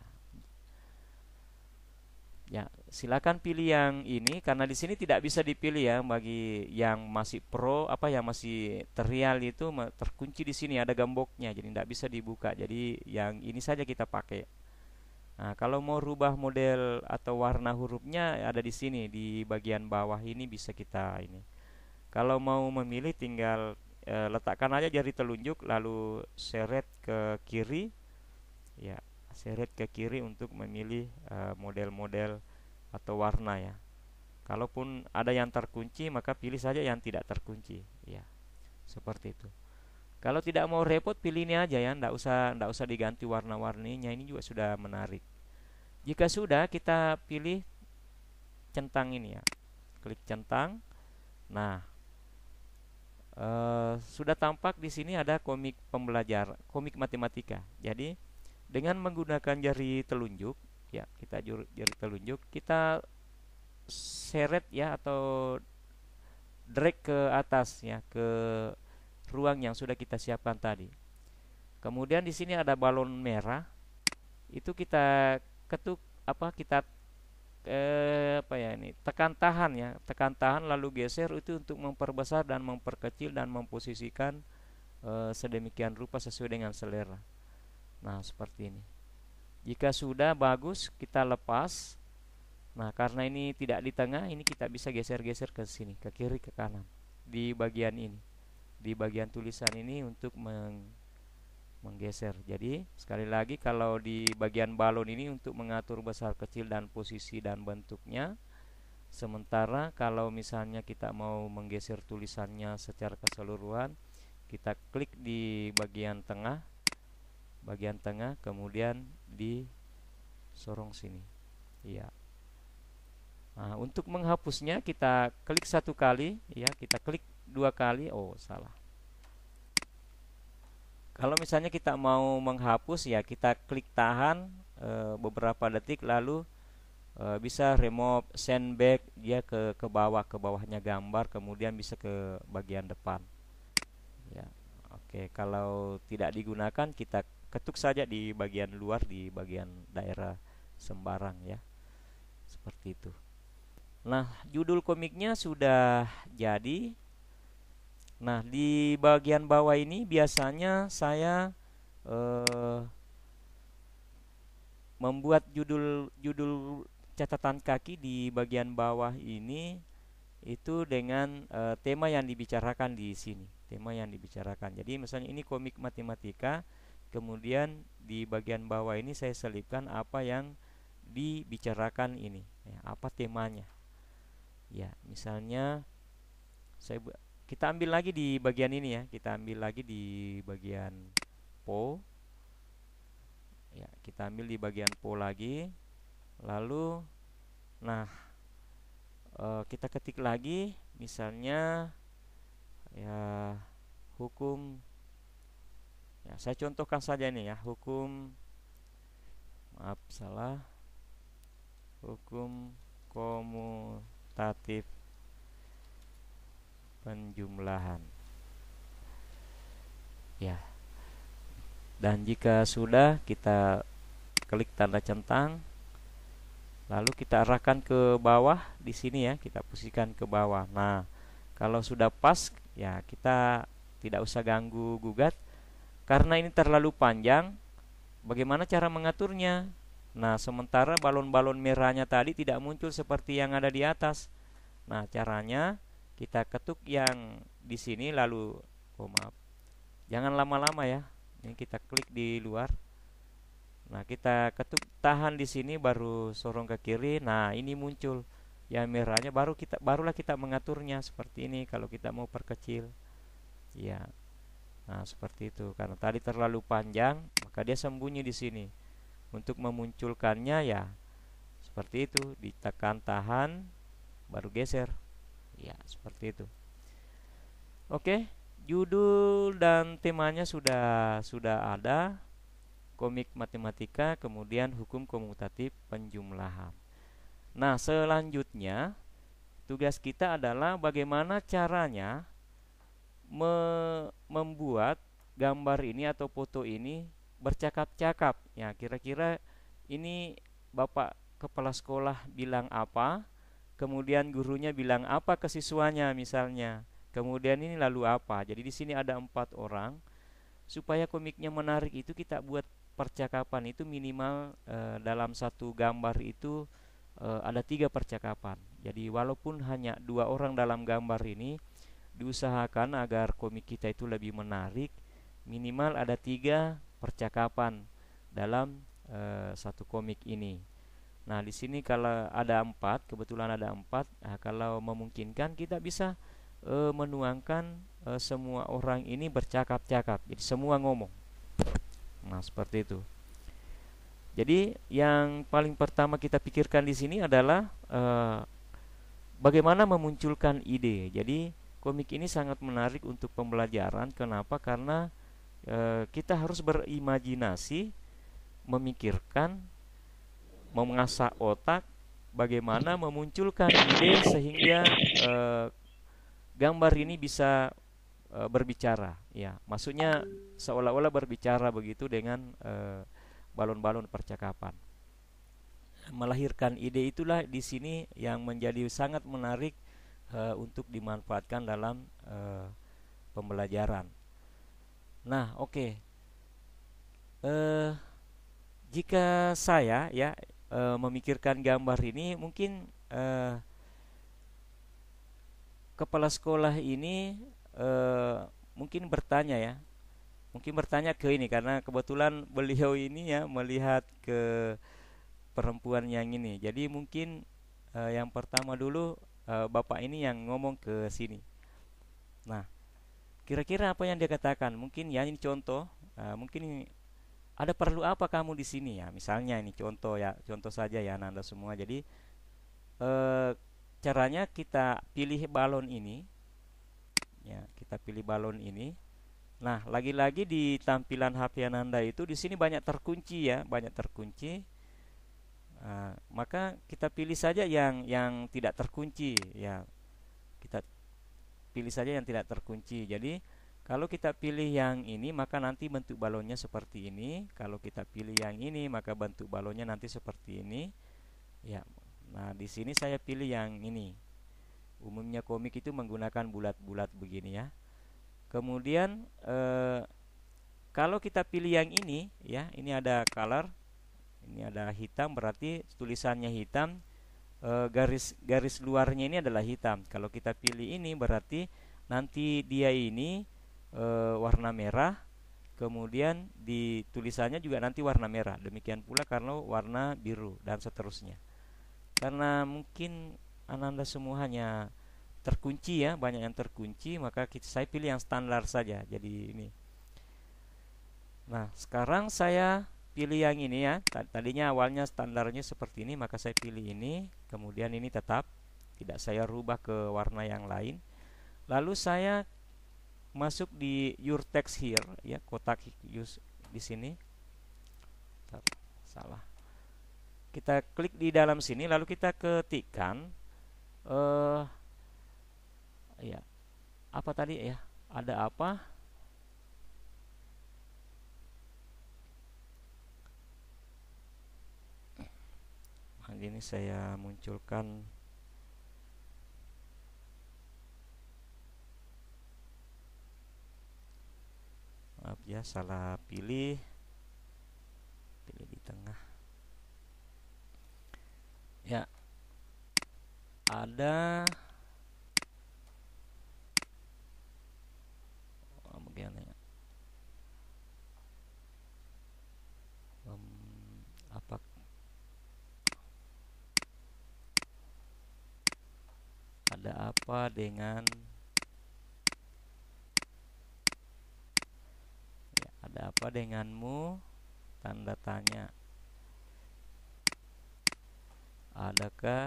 Ya, silakan pilih yang ini karena di sini tidak bisa dipilih ya bagi yang masih pro apa yang masih terial itu terkunci di sini ada gemboknya jadi tidak bisa dibuka jadi yang ini saja kita pakai nah kalau mau rubah model atau warna hurufnya ada di sini di bagian bawah ini bisa kita ini kalau mau memilih tinggal e, letakkan aja jari telunjuk lalu seret ke kiri ya seret ke kiri untuk memilih eh, model-model e, model -model atau warna ya. Kalaupun ada yang terkunci maka pilih saja yang tidak terkunci ya. Seperti itu. Kalau tidak mau repot pilih ini aja ya, ndak usah ndak usah diganti warna-warninya ini juga sudah menarik. Jika sudah kita pilih centang ini ya. Klik centang. Nah, Uh, sudah tampak di sini ada komik pembelajar, komik matematika. Jadi dengan menggunakan jari telunjuk ya kita jari telunjuk kita seret ya atau drag ke atas ya ke ruang yang sudah kita siapkan tadi kemudian di sini ada balon merah itu kita ketuk apa kita eh, apa ya ini tekan tahan ya tekan tahan lalu geser itu untuk memperbesar dan memperkecil dan memposisikan eh, sedemikian rupa sesuai dengan selera nah seperti ini jika sudah bagus, kita lepas. Nah, karena ini tidak di tengah, ini kita bisa geser-geser ke sini, ke kiri, ke kanan. Di bagian ini. Di bagian tulisan ini untuk meng menggeser. Jadi, sekali lagi kalau di bagian balon ini untuk mengatur besar kecil dan posisi dan bentuknya. Sementara kalau misalnya kita mau menggeser tulisannya secara keseluruhan, kita klik di bagian tengah bagian tengah kemudian di sorong sini ya nah, untuk menghapusnya kita klik satu kali ya kita klik dua kali oh salah kalau misalnya kita mau menghapus ya kita klik tahan e, beberapa detik lalu e, bisa remove send back dia ke ke bawah ke bawahnya gambar kemudian bisa ke bagian depan ya oke kalau tidak digunakan kita ketuk saja di bagian luar di bagian daerah sembarang ya seperti itu nah judul komiknya sudah jadi nah di bagian bawah ini biasanya saya eh, membuat judul judul catatan kaki di bagian bawah ini itu dengan eh, tema yang dibicarakan di sini tema yang dibicarakan jadi misalnya ini komik matematika kemudian di bagian bawah ini saya selipkan apa yang dibicarakan ini ya, apa temanya ya misalnya saya kita ambil lagi di bagian ini ya kita ambil lagi di bagian po ya kita ambil di bagian po lagi lalu nah e, kita ketik lagi misalnya ya hukum ya, saya contohkan saja ini ya hukum maaf salah hukum komutatif penjumlahan ya dan jika sudah kita klik tanda centang lalu kita arahkan ke bawah di sini ya kita posisikan ke bawah nah kalau sudah pas ya kita tidak usah ganggu gugat karena ini terlalu panjang, bagaimana cara mengaturnya? Nah, sementara balon-balon merahnya tadi tidak muncul seperti yang ada di atas. Nah, caranya kita ketuk yang di sini lalu oh maaf. Jangan lama-lama ya. Ini kita klik di luar. Nah, kita ketuk tahan di sini baru sorong ke kiri. Nah, ini muncul yang merahnya baru kita barulah kita mengaturnya seperti ini kalau kita mau perkecil. Ya. Nah, seperti itu. Karena tadi terlalu panjang, maka dia sembunyi di sini. Untuk memunculkannya ya seperti itu, ditekan tahan baru geser. Ya, seperti itu. Oke, judul dan temanya sudah sudah ada. Komik matematika, kemudian hukum komutatif penjumlahan. Nah, selanjutnya tugas kita adalah bagaimana caranya me membuat gambar ini atau foto ini bercakap-cakap. Ya, kira-kira ini Bapak kepala sekolah bilang apa, kemudian gurunya bilang apa ke siswanya misalnya. Kemudian ini lalu apa? Jadi di sini ada empat orang. Supaya komiknya menarik itu kita buat percakapan itu minimal e, dalam satu gambar itu e, ada tiga percakapan. Jadi walaupun hanya dua orang dalam gambar ini, diusahakan agar komik kita itu lebih menarik minimal ada tiga percakapan dalam e, satu komik ini nah di sini kalau ada empat kebetulan ada empat nah, kalau memungkinkan kita bisa e, menuangkan e, semua orang ini bercakap-cakap jadi semua ngomong nah seperti itu jadi yang paling pertama kita pikirkan di sini adalah e, bagaimana memunculkan ide. Jadi komik ini sangat menarik untuk pembelajaran. Kenapa? Karena e, kita harus berimajinasi, memikirkan, mengasah otak, bagaimana memunculkan ide sehingga e, gambar ini bisa e, berbicara. Ya, maksudnya seolah-olah berbicara begitu dengan balon-balon percakapan. Melahirkan ide itulah di sini yang menjadi sangat menarik uh, untuk dimanfaatkan dalam uh, pembelajaran. Nah, oke. Okay. Uh, eh, jika saya ya uh, memikirkan gambar ini, mungkin uh, kepala sekolah ini uh, mungkin bertanya ya, mungkin bertanya ke ini karena kebetulan beliau ini ya melihat ke perempuan yang ini. Jadi mungkin uh, yang pertama dulu Eh, bapak ini yang ngomong ke sini. Nah, kira-kira apa yang dia katakan? Mungkin ya ini contoh, uh, mungkin ini, ada perlu apa kamu di sini ya? Misalnya ini contoh ya, contoh saja ya Anda semua. Jadi uh, caranya kita pilih balon ini ya, kita pilih balon ini. Nah, lagi-lagi di tampilan HP Ananda itu di sini banyak terkunci ya, banyak terkunci. Ah, maka kita pilih saja yang yang tidak terkunci ya kita pilih saja yang tidak terkunci jadi kalau kita pilih yang ini maka nanti bentuk balonnya seperti ini kalau kita pilih yang ini maka bentuk balonnya nanti seperti ini ya nah di sini saya pilih yang ini umumnya komik itu menggunakan bulat-bulat begini ya kemudian eh, kalau kita pilih yang ini ya ini ada color ini ada hitam berarti tulisannya hitam e, garis garis luarnya ini adalah hitam kalau kita pilih ini berarti nanti dia ini e, warna merah kemudian di tulisannya juga nanti warna merah demikian pula karena warna biru dan seterusnya karena mungkin ananda hanya terkunci ya banyak yang terkunci maka kita, saya pilih yang standar saja jadi ini nah sekarang saya pilih yang ini ya tadinya awalnya standarnya seperti ini maka saya pilih ini kemudian ini tetap tidak saya rubah ke warna yang lain lalu saya masuk di your text here ya kotak use di sini Bentar, salah kita klik di dalam sini lalu kita ketikkan eh uh, ya apa tadi ya ada apa kali ini saya munculkan maaf ya salah pilih pilih di tengah ya ada ada apa dengan ya, ada apa denganmu tanda tanya adakah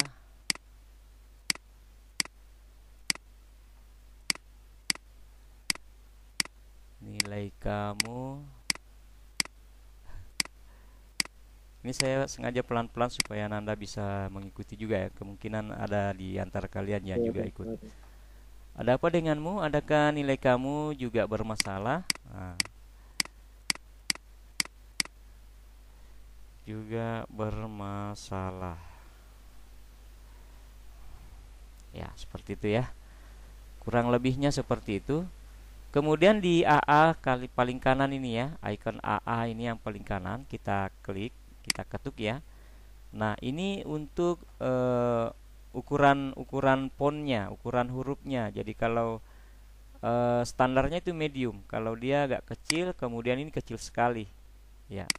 nilai kamu Ini saya sengaja pelan-pelan supaya Nanda bisa mengikuti juga ya. Kemungkinan ada di antara kalian yang iya, juga iya, ikut. Iya. Ada apa denganmu? Adakah nilai kamu juga bermasalah? Nah. Juga bermasalah. Ya, seperti itu ya. Kurang lebihnya seperti itu. Kemudian di AA kali paling kanan ini ya, icon AA ini yang paling kanan kita klik kita ketuk ya nah ini untuk uh, ukuran ukuran fontnya ukuran hurufnya jadi kalau uh, standarnya itu medium kalau dia agak kecil kemudian ini kecil sekali ya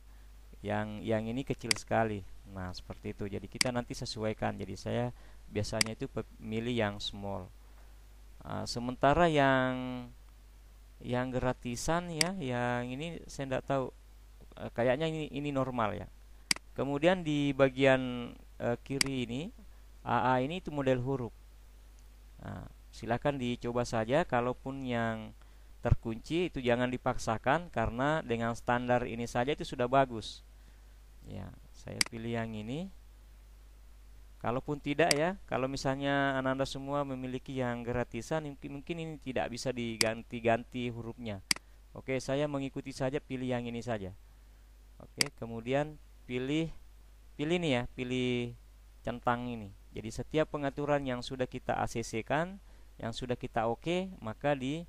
yang yang ini kecil sekali nah seperti itu jadi kita nanti sesuaikan jadi saya biasanya itu pilih yang small uh, sementara yang yang gratisan ya yang ini saya tidak tahu eh, kayaknya ini ini normal ya Kemudian di bagian e, kiri ini AA ini itu model huruf. Nah, silahkan dicoba saja kalaupun yang terkunci itu jangan dipaksakan karena dengan standar ini saja itu sudah bagus. Ya, saya pilih yang ini. Kalaupun tidak ya, kalau misalnya anak semua memiliki yang gratisan mungkin, mungkin ini tidak bisa diganti-ganti hurufnya. Oke, saya mengikuti saja pilih yang ini saja. Oke, kemudian pilih pilih nih ya pilih centang ini jadi setiap pengaturan yang sudah kita ACC kan yang sudah kita oke okay, maka di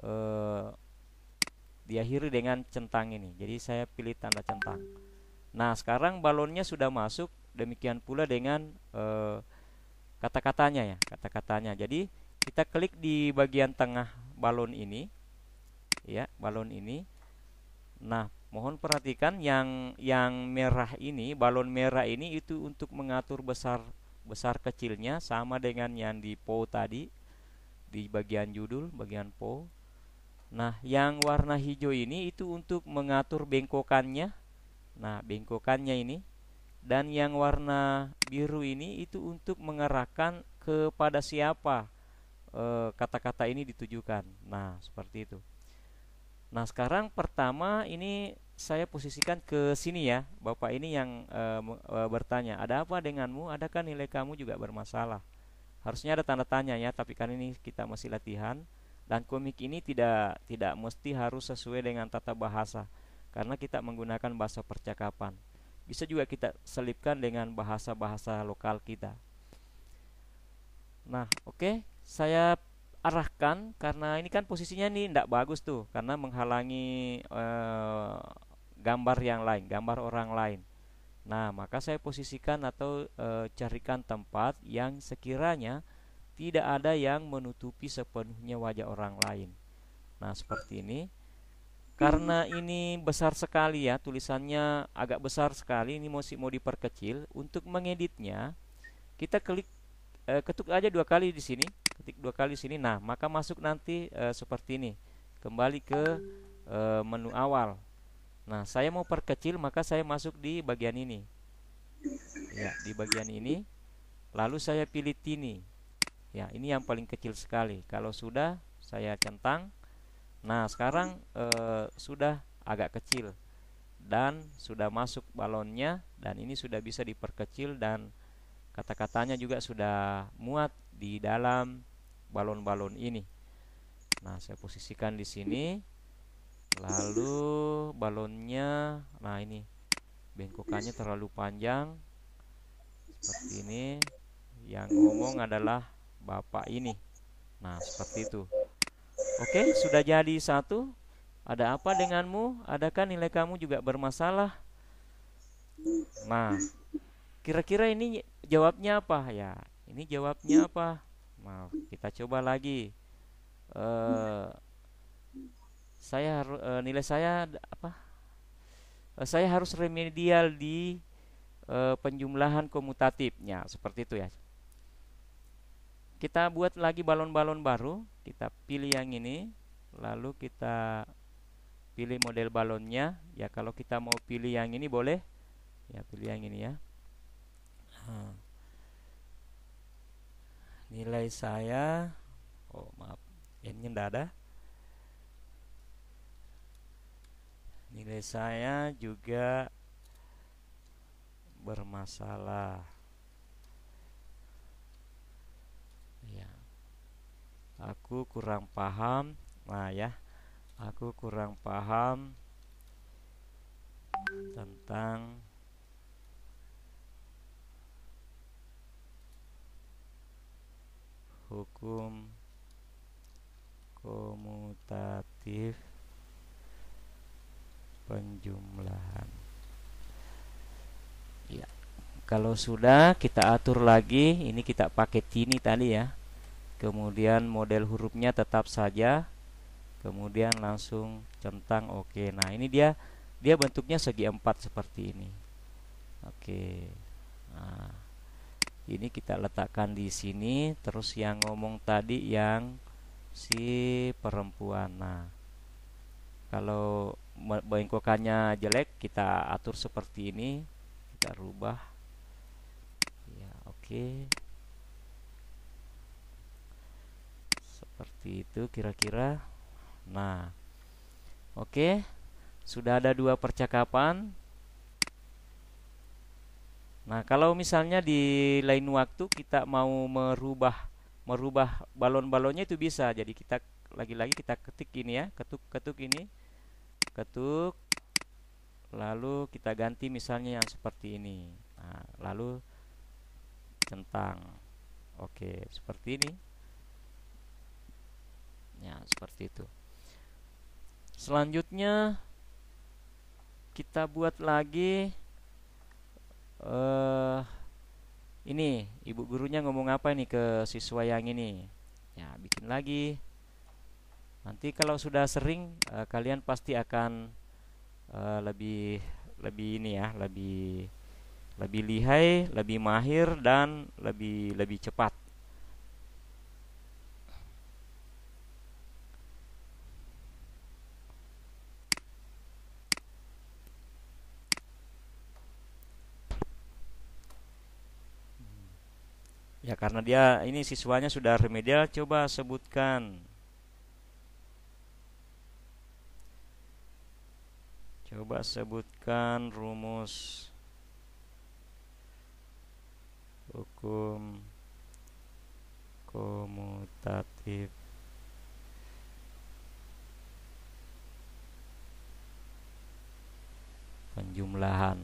eh, diakhiri dengan centang ini jadi saya pilih tanda centang nah sekarang balonnya sudah masuk demikian pula dengan eh, kata-katanya ya kata-katanya jadi kita klik di bagian tengah balon ini ya balon ini nah Mohon perhatikan yang yang merah ini, balon merah ini itu untuk mengatur besar besar kecilnya sama dengan yang di po tadi di bagian judul, bagian po. Nah, yang warna hijau ini itu untuk mengatur bengkokannya. Nah, bengkokannya ini dan yang warna biru ini itu untuk mengerahkan kepada siapa eh, kata-kata e, ini ditujukan. Nah, seperti itu. Nah, sekarang pertama ini saya posisikan ke sini ya. Bapak ini yang e, bertanya, "Ada apa denganmu? Adakah nilai kamu juga bermasalah?" Harusnya ada tanda tanya ya, tapi kan ini kita masih latihan dan komik ini tidak tidak mesti harus sesuai dengan tata bahasa karena kita menggunakan bahasa percakapan. Bisa juga kita selipkan dengan bahasa-bahasa lokal kita. Nah, oke, okay. saya arahkan karena ini kan posisinya nih tidak bagus tuh karena menghalangi eh, gambar yang lain, gambar orang lain. Nah, maka saya posisikan atau e, carikan tempat yang sekiranya tidak ada yang menutupi sepenuhnya wajah orang lain. Nah, seperti ini. Karena ini besar sekali ya, tulisannya agak besar sekali, ini masih mau diperkecil. Untuk mengeditnya, kita klik e, ketuk aja dua kali di sini ketik dua kali di sini nah maka masuk nanti e, seperti ini kembali ke e, menu awal nah saya mau perkecil maka saya masuk di bagian ini ya di bagian ini lalu saya pilih ini. ya ini yang paling kecil sekali kalau sudah saya centang nah sekarang e, sudah agak kecil dan sudah masuk balonnya dan ini sudah bisa diperkecil dan kata-katanya juga sudah muat di dalam balon-balon ini. Nah, saya posisikan di sini. Lalu balonnya, nah ini bengkokannya terlalu panjang seperti ini. Yang ngomong adalah bapak ini. Nah, seperti itu. Oke, sudah jadi satu. Ada apa denganmu? Adakah nilai kamu juga bermasalah? Nah, kira-kira ini jawabnya apa ya ini jawabnya iya. apa maaf kita coba lagi uh, saya harus uh, eh, nilai saya apa uh, saya harus remedial di uh, penjumlahan komutatifnya seperti itu ya kita buat lagi balon-balon baru kita pilih yang ini lalu kita pilih model balonnya ya kalau kita mau pilih yang ini boleh ya pilih yang ini ya nilai saya oh maaf ini tidak ada nilai saya juga bermasalah ya aku kurang paham nah ya aku kurang paham tentang hukum komutatif penjumlahan ya kalau sudah kita atur lagi ini kita pakai tini tadi ya kemudian model hurufnya tetap saja kemudian langsung centang oke okay. nah ini dia dia bentuknya segi empat seperti ini oke okay. nah ini kita letakkan di sini terus yang ngomong tadi yang si perempuan nah kalau bengkokannya jelek kita atur seperti ini kita rubah ya oke okay. seperti itu kira-kira nah oke okay. sudah ada dua percakapan Nah, kalau misalnya di lain waktu kita mau merubah merubah balon-balonnya itu bisa. Jadi kita lagi-lagi kita ketik ini ya, ketuk-ketuk ini. Ketuk lalu kita ganti misalnya yang seperti ini. Nah, lalu centang. Oke, seperti ini. Ya, seperti itu. Selanjutnya kita buat lagi uh, ini ibu gurunya ngomong apa nih ke siswa yang ini ya bikin lagi nanti kalau sudah sering uh, kalian pasti akan uh, lebih lebih ini ya lebih lebih lihai lebih mahir dan lebih lebih cepat Ya karena dia ini siswanya sudah remedial coba sebutkan. Coba sebutkan rumus hukum komutatif. penjumlahan.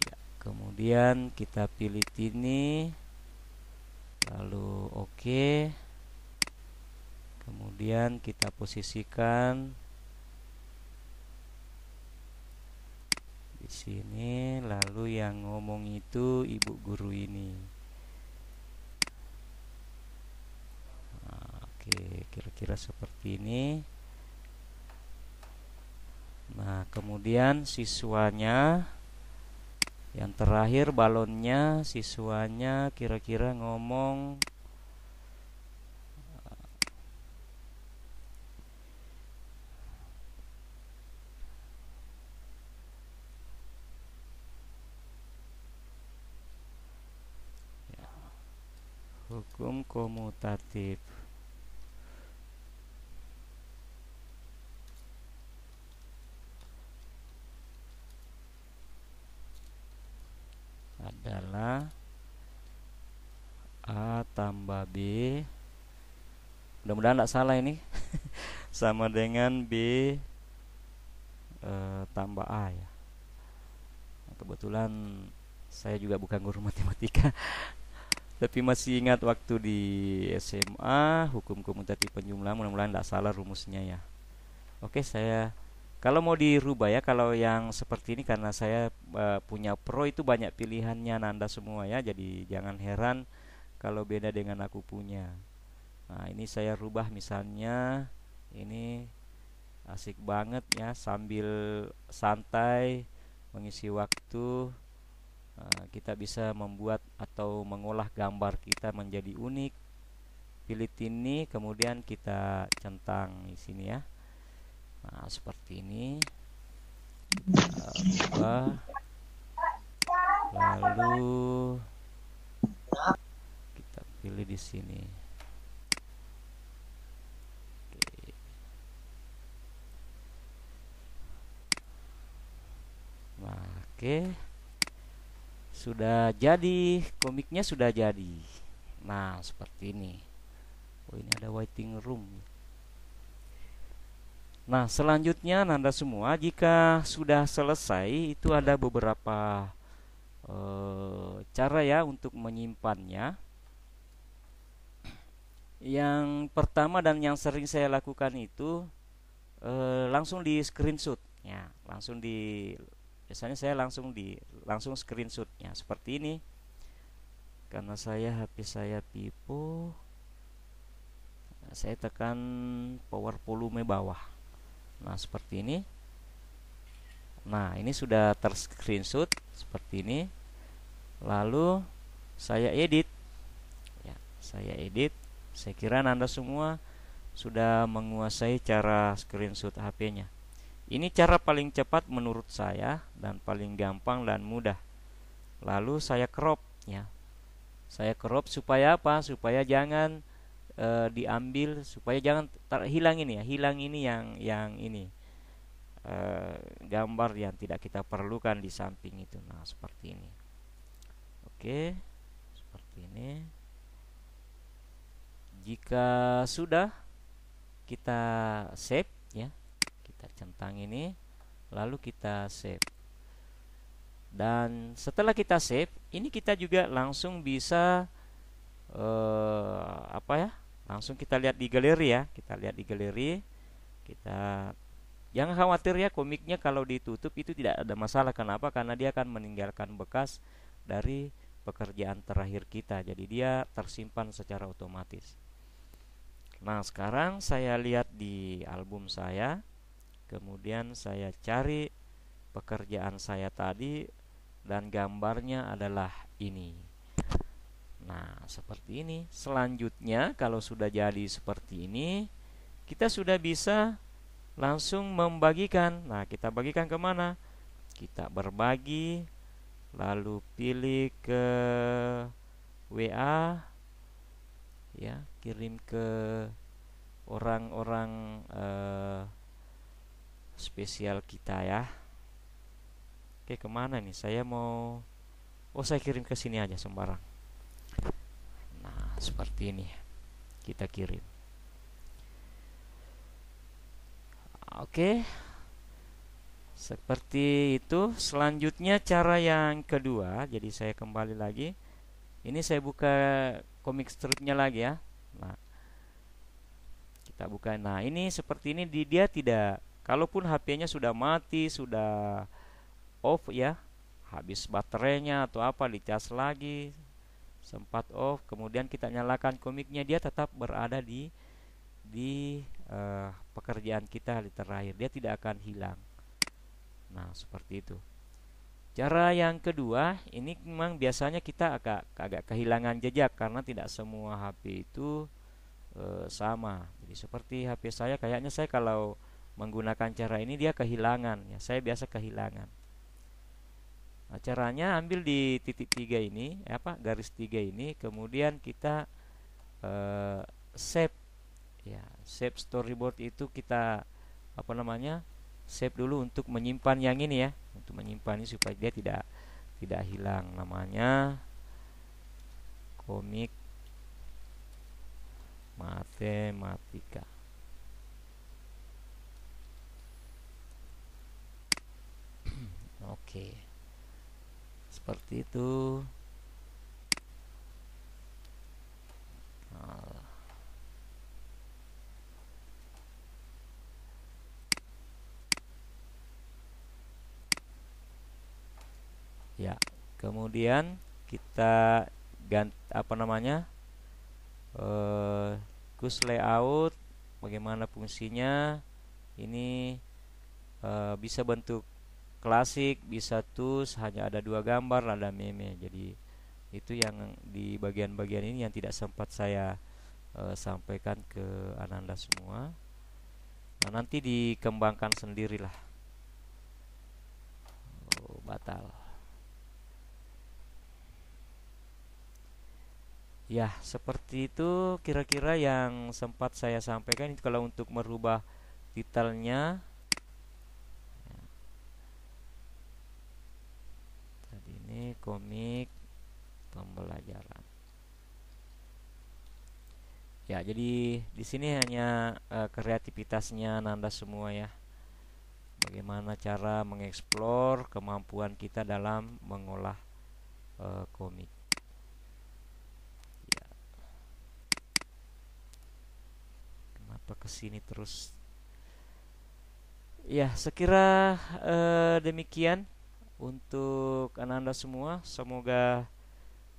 Ya, kemudian kita pilih ini lalu oke okay. kemudian kita posisikan di sini lalu yang ngomong itu ibu guru ini nah, oke kira-kira seperti ini nah kemudian siswanya yang terakhir balonnya siswanya kira-kira ngomong ya, hukum komutatif tambah B mudah-mudahan tidak salah ini <laughs> sama dengan B e, tambah A ya kebetulan saya juga bukan guru matematika <laughs> tapi masih ingat waktu di SMA hukum komutatif penjumlah mudah-mudahan tidak salah rumusnya ya oke saya kalau mau dirubah ya kalau yang seperti ini karena saya e, punya pro itu banyak pilihannya nanda semua ya jadi jangan heran kalau beda dengan aku punya nah ini saya rubah misalnya ini asik banget ya sambil santai mengisi waktu eh, kita bisa membuat atau mengolah gambar kita menjadi unik pilih ini kemudian kita centang di sini ya nah seperti ini eh, lalu pilih di sini Oke. sudah jadi komiknya sudah jadi nah seperti ini oh ini ada waiting room Nah, selanjutnya Nanda semua, jika sudah selesai itu ada beberapa e, cara ya untuk menyimpannya yang pertama dan yang sering saya lakukan itu e, langsung di screenshot ya langsung di biasanya saya langsung di langsung screenshotnya seperti ini karena saya HP saya pipo nah, saya tekan power volume bawah nah seperti ini nah ini sudah terscreenshot seperti ini lalu saya edit ya saya edit saya kira Anda semua sudah menguasai cara screenshot HP-nya. Ini cara paling cepat menurut saya dan paling gampang dan mudah. Lalu saya crop ya. Saya crop supaya apa? Supaya jangan e, diambil, supaya jangan hilang ini ya, hilang ini yang yang ini. E, gambar yang tidak kita perlukan di samping itu. Nah, seperti ini. Oke. Seperti ini jika sudah kita save ya kita centang ini lalu kita save dan setelah kita save ini kita juga langsung bisa eh, apa ya langsung kita lihat di galeri ya kita lihat di galeri kita jangan khawatir ya komiknya kalau ditutup itu tidak ada masalah kenapa karena dia akan meninggalkan bekas dari pekerjaan terakhir kita jadi dia tersimpan secara otomatis Nah, sekarang saya lihat di album saya, kemudian saya cari pekerjaan saya tadi dan gambarnya adalah ini. Nah, seperti ini. Selanjutnya kalau sudah jadi seperti ini, kita sudah bisa langsung membagikan. Nah, kita bagikan kemana? Kita berbagi, lalu pilih ke WA, ya kirim ke orang-orang uh, spesial kita ya oke kemana nih saya mau oh saya kirim ke sini aja sembarang nah seperti ini kita kirim oke seperti itu selanjutnya cara yang kedua jadi saya kembali lagi ini saya buka komik stripnya lagi ya nah kita buka nah ini seperti ini di dia tidak kalaupun HP-nya sudah mati sudah off ya habis baterainya atau apa dicas lagi sempat off kemudian kita nyalakan komiknya dia tetap berada di di uh, pekerjaan kita di terakhir dia tidak akan hilang nah seperti itu Cara yang kedua, ini memang biasanya kita agak agak kehilangan jejak karena tidak semua HP itu e, sama. Jadi seperti HP saya kayaknya saya kalau menggunakan cara ini dia kehilangan ya. Saya biasa kehilangan. Nah, caranya ambil di titik tiga ini, eh, apa garis tiga ini, kemudian kita e, save ya, save storyboard itu kita apa namanya? save dulu untuk menyimpan yang ini ya untuk menyimpannya supaya dia tidak tidak hilang namanya komik matematika <clears throat> Oke. Okay. Seperti itu. Nah, ya kemudian kita ganti apa namanya uh, eh, out. layout bagaimana fungsinya ini uh, bisa bentuk klasik bisa tus hanya ada dua gambar ada meme jadi itu yang di bagian-bagian ini yang tidak sempat saya uh, sampaikan ke ananda semua nah, nanti dikembangkan sendirilah oh, batal Ya, seperti itu kira-kira yang sempat saya sampaikan itu kalau untuk merubah titelnya. Tadi ini komik pembelajaran. Ya, jadi di sini hanya e, kreativitasnya Nanda semua ya. Bagaimana cara mengeksplor kemampuan kita dalam mengolah e, komik. ke sini terus ya sekira uh, demikian untuk anda semua semoga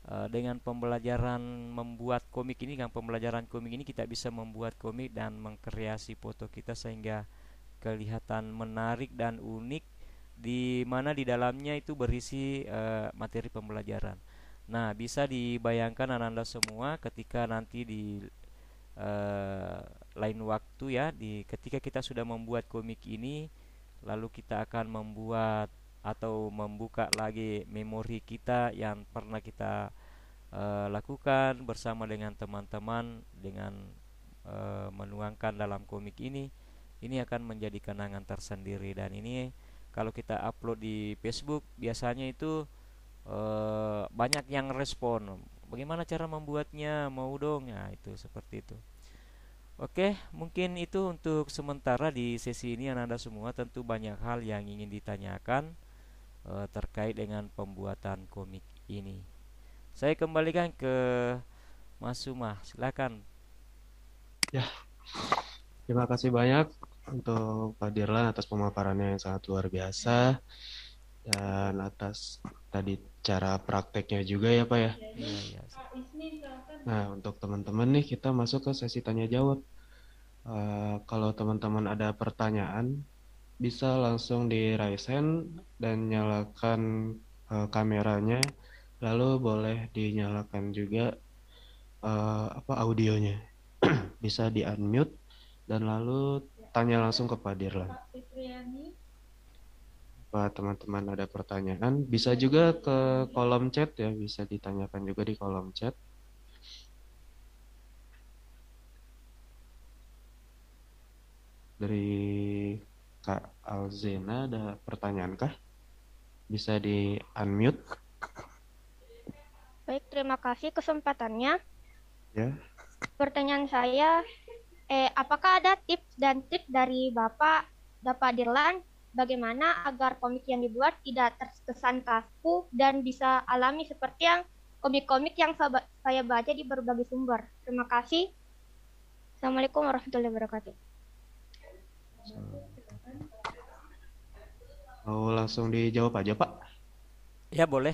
uh, dengan pembelajaran membuat komik ini dengan pembelajaran komik ini kita bisa membuat komik dan mengkreasi foto kita sehingga kelihatan menarik dan unik di mana di dalamnya itu berisi uh, materi pembelajaran. Nah, bisa dibayangkan anda semua ketika nanti di uh, lain waktu ya di ketika kita sudah membuat komik ini lalu kita akan membuat atau membuka lagi memori kita yang pernah kita uh, lakukan bersama dengan teman-teman dengan uh, menuangkan dalam komik ini ini akan menjadi kenangan tersendiri dan ini kalau kita upload di Facebook biasanya itu uh, banyak yang respon Bagaimana cara membuatnya? Mau dong. ya itu seperti itu. Oke, mungkin itu untuk sementara di sesi ini Anda semua tentu banyak hal yang ingin ditanyakan e, terkait dengan pembuatan komik ini. Saya kembalikan ke Mas Suma. silakan. Ya. Terima kasih banyak untuk Pak Dirlan atas pemaparannya yang sangat luar biasa dan atas tadi cara prakteknya juga ya Pak ya. Iya, iya. Nah, untuk teman-teman nih kita masuk ke sesi tanya jawab. Uh, kalau teman-teman ada pertanyaan bisa langsung di raise hand dan nyalakan uh, kameranya lalu boleh dinyalakan juga uh, apa audionya <clears throat> bisa di unmute dan lalu tanya langsung ke Pak Dirlan apa teman-teman ada pertanyaan bisa juga ke kolom chat ya bisa ditanyakan juga di kolom chat dari Kak Alzena ada pertanyaan kah? Bisa di unmute. Baik, terima kasih kesempatannya. Ya. Pertanyaan saya, eh, apakah ada tips dan trik dari Bapak, Bapak Dirlan bagaimana agar komik yang dibuat tidak terkesan kaku dan bisa alami seperti yang komik-komik yang saya baca di berbagai sumber. Terima kasih. Assalamualaikum warahmatullahi wabarakatuh. oh, langsung dijawab aja Pak? Ya boleh.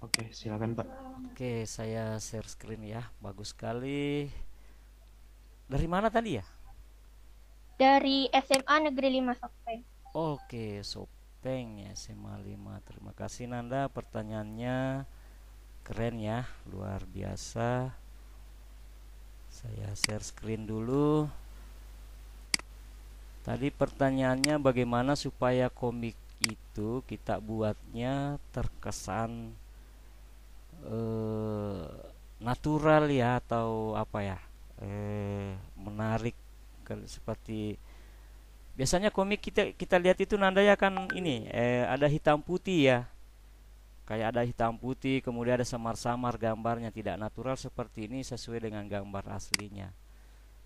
Oke silakan Pak. Oke saya share screen ya, bagus sekali. Dari mana tadi ya? Dari SMA Negeri Lima Sopeng. Oke, Sopeng ya SMA 5. Terima kasih Nanda pertanyaannya keren ya, luar biasa. Saya share screen dulu. Tadi pertanyaannya bagaimana supaya komik itu kita buatnya terkesan eh, natural ya atau apa ya? Eh, menarik seperti biasanya komik kita kita lihat itu nandanya kan ini eh, ada hitam putih ya kayak ada hitam putih kemudian ada samar-samar gambarnya tidak natural seperti ini sesuai dengan gambar aslinya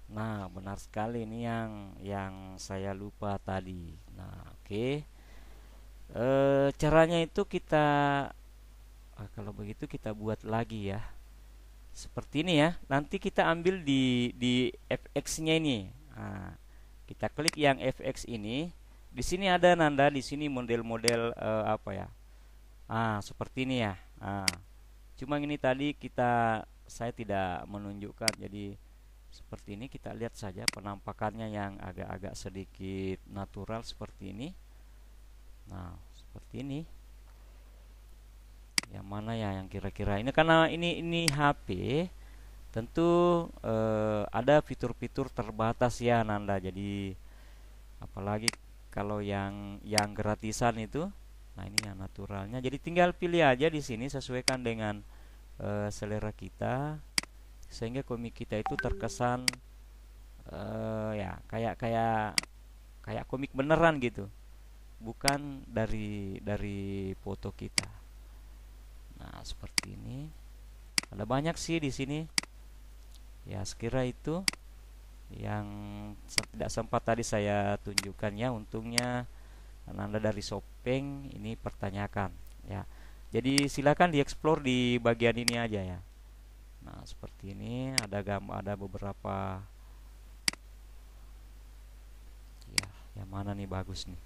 nah benar sekali ini yang yang saya lupa tadi nah oke okay. eh caranya itu kita ah, kalau begitu kita buat lagi ya seperti ini ya nanti kita ambil di di fx nya ini nah, kita klik yang FX ini. Di sini ada nanda, di sini model-model uh, apa ya? Ah, seperti ini ya. Ah. Cuma ini tadi kita saya tidak menunjukkan jadi seperti ini kita lihat saja penampakannya yang agak-agak sedikit natural seperti ini. Nah, seperti ini. Yang mana ya yang kira-kira ini karena ini ini HP tentu eh, ada fitur-fitur terbatas ya Nanda jadi apalagi kalau yang yang gratisan itu nah ini yang naturalnya jadi tinggal pilih aja di sini sesuaikan dengan eh, selera kita sehingga komik kita itu terkesan eh, ya kayak kayak kayak komik beneran gitu bukan dari dari foto kita nah seperti ini ada banyak sih di sini ya sekira itu yang tidak sempat tadi saya tunjukkan ya untungnya Anda dari shopping ini pertanyakan ya jadi silakan dieksplor di bagian ini aja ya nah seperti ini ada gam ada beberapa ya yang mana nih bagus nih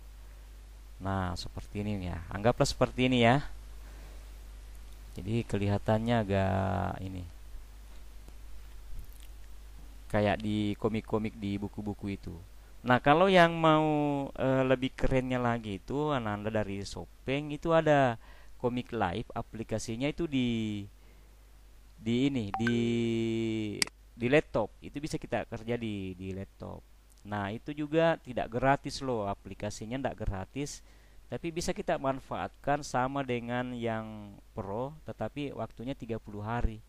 nah seperti ini ya anggaplah seperti ini ya jadi kelihatannya agak ini kayak di komik-komik di buku-buku itu. Nah, kalau yang mau e, lebih kerennya lagi itu Ananda dari Shopeng itu ada komik live aplikasinya itu di di ini di di laptop. Itu bisa kita kerja di di laptop. Nah, itu juga tidak gratis loh aplikasinya tidak gratis tapi bisa kita manfaatkan sama dengan yang pro tetapi waktunya 30 hari.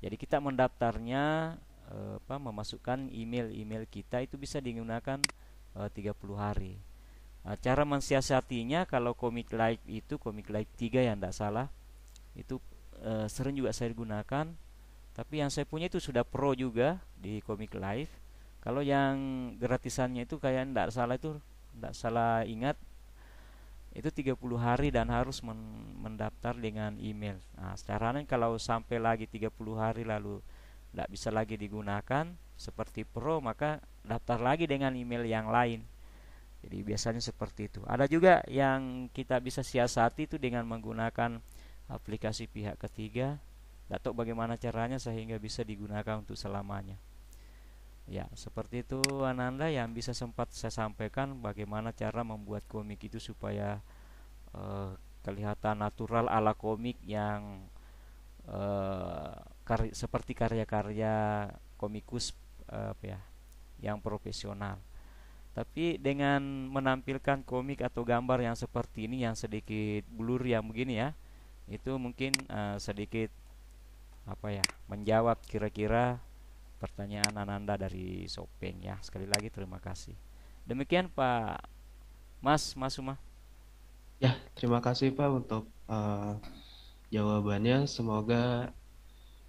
Jadi kita mendaftarnya Eh, apa memasukkan email-email kita itu bisa digunakan e, eh, 30 hari. E, cara mensiasatinya kalau komik live itu komik live 3 yang tidak salah itu e, sering juga saya gunakan tapi yang saya punya itu sudah pro juga di komik live kalau yang gratisannya itu kayak tidak salah itu tidak salah ingat itu 30 hari dan harus mendaftar dengan email nah sekarang kalau sampai lagi 30 hari lalu tidak bisa lagi digunakan seperti pro maka daftar lagi dengan email yang lain jadi biasanya seperti itu ada juga yang kita bisa siasati itu dengan menggunakan aplikasi pihak ketiga tidak tahu bagaimana caranya sehingga bisa digunakan untuk selamanya ya seperti itu Ananda yang bisa sempat saya sampaikan bagaimana cara membuat komik itu supaya eh, kelihatan natural ala komik yang eh, seperti karya-karya komikus eh, apa ya yang profesional. Tapi dengan menampilkan komik atau gambar yang seperti ini yang sedikit blur yang begini ya, itu mungkin uh, sedikit apa ya menjawab kira-kira pertanyaan Ananda dari Sopeng ya. Sekali lagi terima kasih. Demikian Pak Mas Masuma. Ya, terima kasih Pak untuk uh, jawabannya. Semoga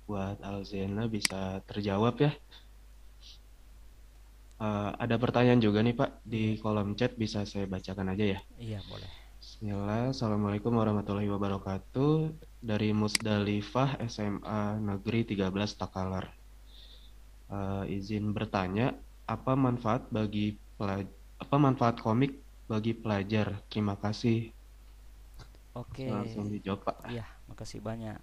buat Alzena bisa terjawab ya. Uh, ada pertanyaan juga nih Pak di kolom chat bisa saya bacakan aja ya. Iya boleh. Bismillah, Assalamualaikum warahmatullahi wabarakatuh dari Musdalifah SMA Negeri 13 Takalar. Uh, izin bertanya, apa manfaat bagi apa manfaat komik bagi pelajar? Terima kasih. Oke. Langsung dijawab Pak. Iya, makasih banyak.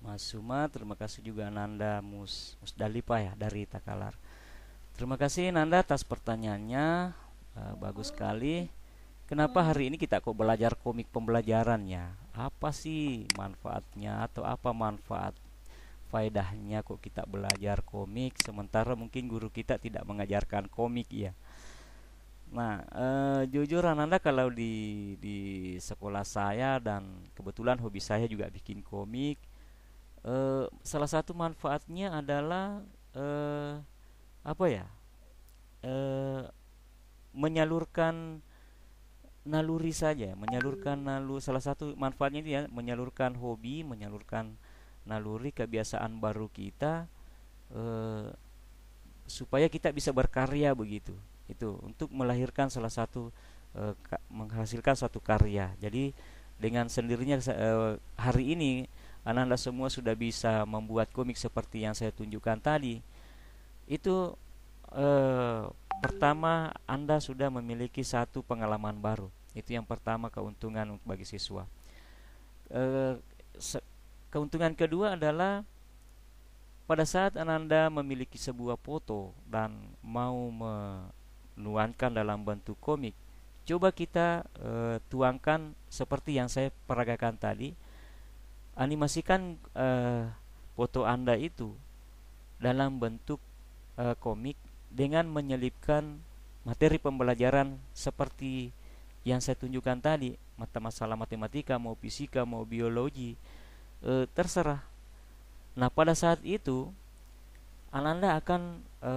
Mas Suma, terima kasih juga Nanda Mus Musdalipa ya dari Takalar. Terima kasih Nanda atas pertanyaannya, uh, bagus sekali. Kenapa hari ini kita kok belajar komik pembelajarannya? Apa sih manfaatnya atau apa manfaat faedahnya kok kita belajar komik sementara mungkin guru kita tidak mengajarkan komik ya? Nah, eh, jujur Ananda kalau di di sekolah saya dan kebetulan hobi saya juga bikin komik, e, salah satu manfaatnya adalah e, apa ya e, menyalurkan naluri saja menyalurkan nalu salah satu manfaatnya itu ya menyalurkan hobi menyalurkan naluri kebiasaan baru kita e, supaya kita bisa berkarya begitu itu untuk melahirkan salah satu e, menghasilkan suatu karya jadi dengan sendirinya e, hari ini karena Anda semua sudah bisa membuat komik seperti yang saya tunjukkan tadi. Itu eh, pertama Anda sudah memiliki satu pengalaman baru. Itu yang pertama keuntungan bagi siswa. Eh, keuntungan kedua adalah pada saat Anda memiliki sebuah foto dan mau menuangkan dalam bentuk komik, coba kita e, tuangkan seperti yang saya peragakan tadi animasikan uh, foto Anda itu dalam bentuk uh, komik dengan menyelipkan materi pembelajaran seperti yang saya tunjukkan tadi, mata masalah matematika mau fisika mau biologi e, terserah. Nah, pada saat itu Anda akan e,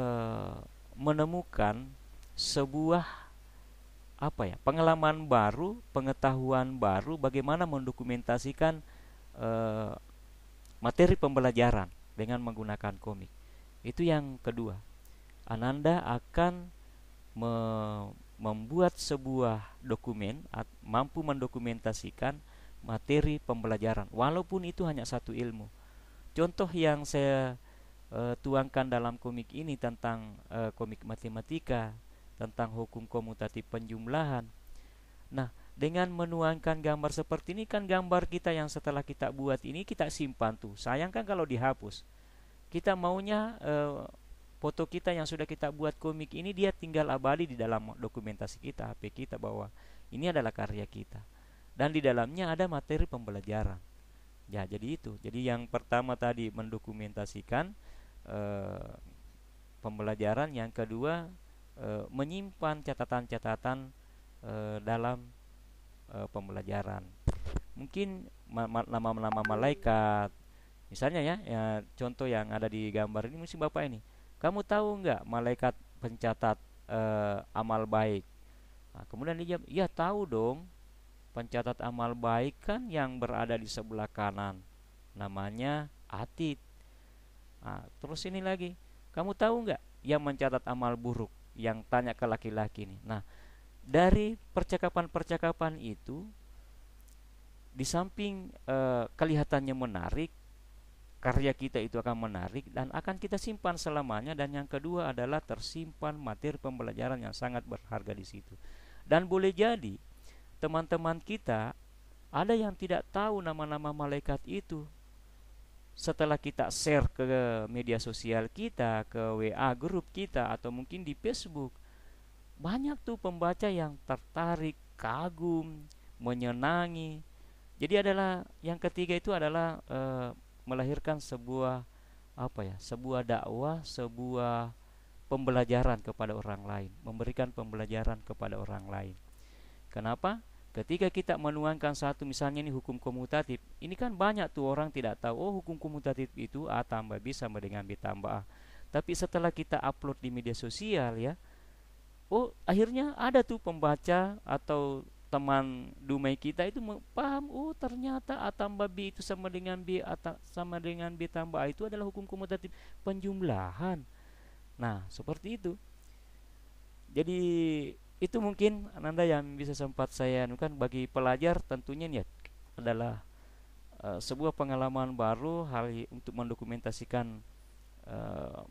menemukan sebuah apa ya pengalaman baru pengetahuan baru bagaimana mendokumentasikan Eh, materi pembelajaran dengan menggunakan komik. Itu yang kedua. Ananda akan me membuat sebuah dokumen mampu mendokumentasikan materi pembelajaran walaupun itu hanya satu ilmu. Contoh yang saya e, tuangkan dalam komik ini tentang e, komik matematika, tentang hukum komutatif penjumlahan. Nah, dengan menuangkan gambar seperti ini kan gambar kita yang setelah kita buat ini kita simpan tuh sayang kan kalau dihapus kita maunya e, foto kita yang sudah kita buat komik ini dia tinggal abadi di dalam dokumentasi kita HP kita bahwa ini adalah karya kita dan di dalamnya ada materi pembelajaran ya jadi itu jadi yang pertama tadi mendokumentasikan e, pembelajaran yang kedua e, menyimpan catatan-catatan dalam uh, pembelajaran mungkin nama-nama malaikat misalnya ya, ya contoh yang ada di gambar ini mesti bapak ini kamu tahu nggak malaikat pencatat uh, amal baik nah, kemudian dia ya tahu dong pencatat amal baik kan yang berada di sebelah kanan namanya atid nah, terus ini lagi kamu tahu nggak yang mencatat amal buruk yang tanya ke laki-laki nih nah dari percakapan-percakapan itu di samping e, kelihatannya menarik karya kita itu akan menarik dan akan kita simpan selamanya dan yang kedua adalah tersimpan materi pembelajaran yang sangat berharga di situ. Dan boleh jadi teman-teman kita ada yang tidak tahu nama-nama malaikat itu. Setelah kita share ke media sosial kita, ke WA grup kita atau mungkin di Facebook, banyak tuh pembaca yang tertarik, kagum, menyenangi. Jadi adalah yang ketiga itu adalah e, melahirkan sebuah apa ya? sebuah dakwah, sebuah pembelajaran kepada orang lain, memberikan pembelajaran kepada orang lain. Kenapa? Ketika kita menuangkan satu misalnya ini hukum komutatif, ini kan banyak tuh orang tidak tahu oh hukum komutatif itu A tambah B sama dengan B tambah A. Tapi setelah kita upload di media sosial ya, oh akhirnya ada tuh pembaca atau teman dumai kita itu paham oh ternyata a tambah b itu sama dengan b a sama dengan b tambah a itu adalah hukum komutatif penjumlahan nah seperti itu jadi itu mungkin ananda yang bisa sempat saya anukan bagi pelajar tentunya ya adalah uh, sebuah pengalaman baru hal untuk mendokumentasikan uh,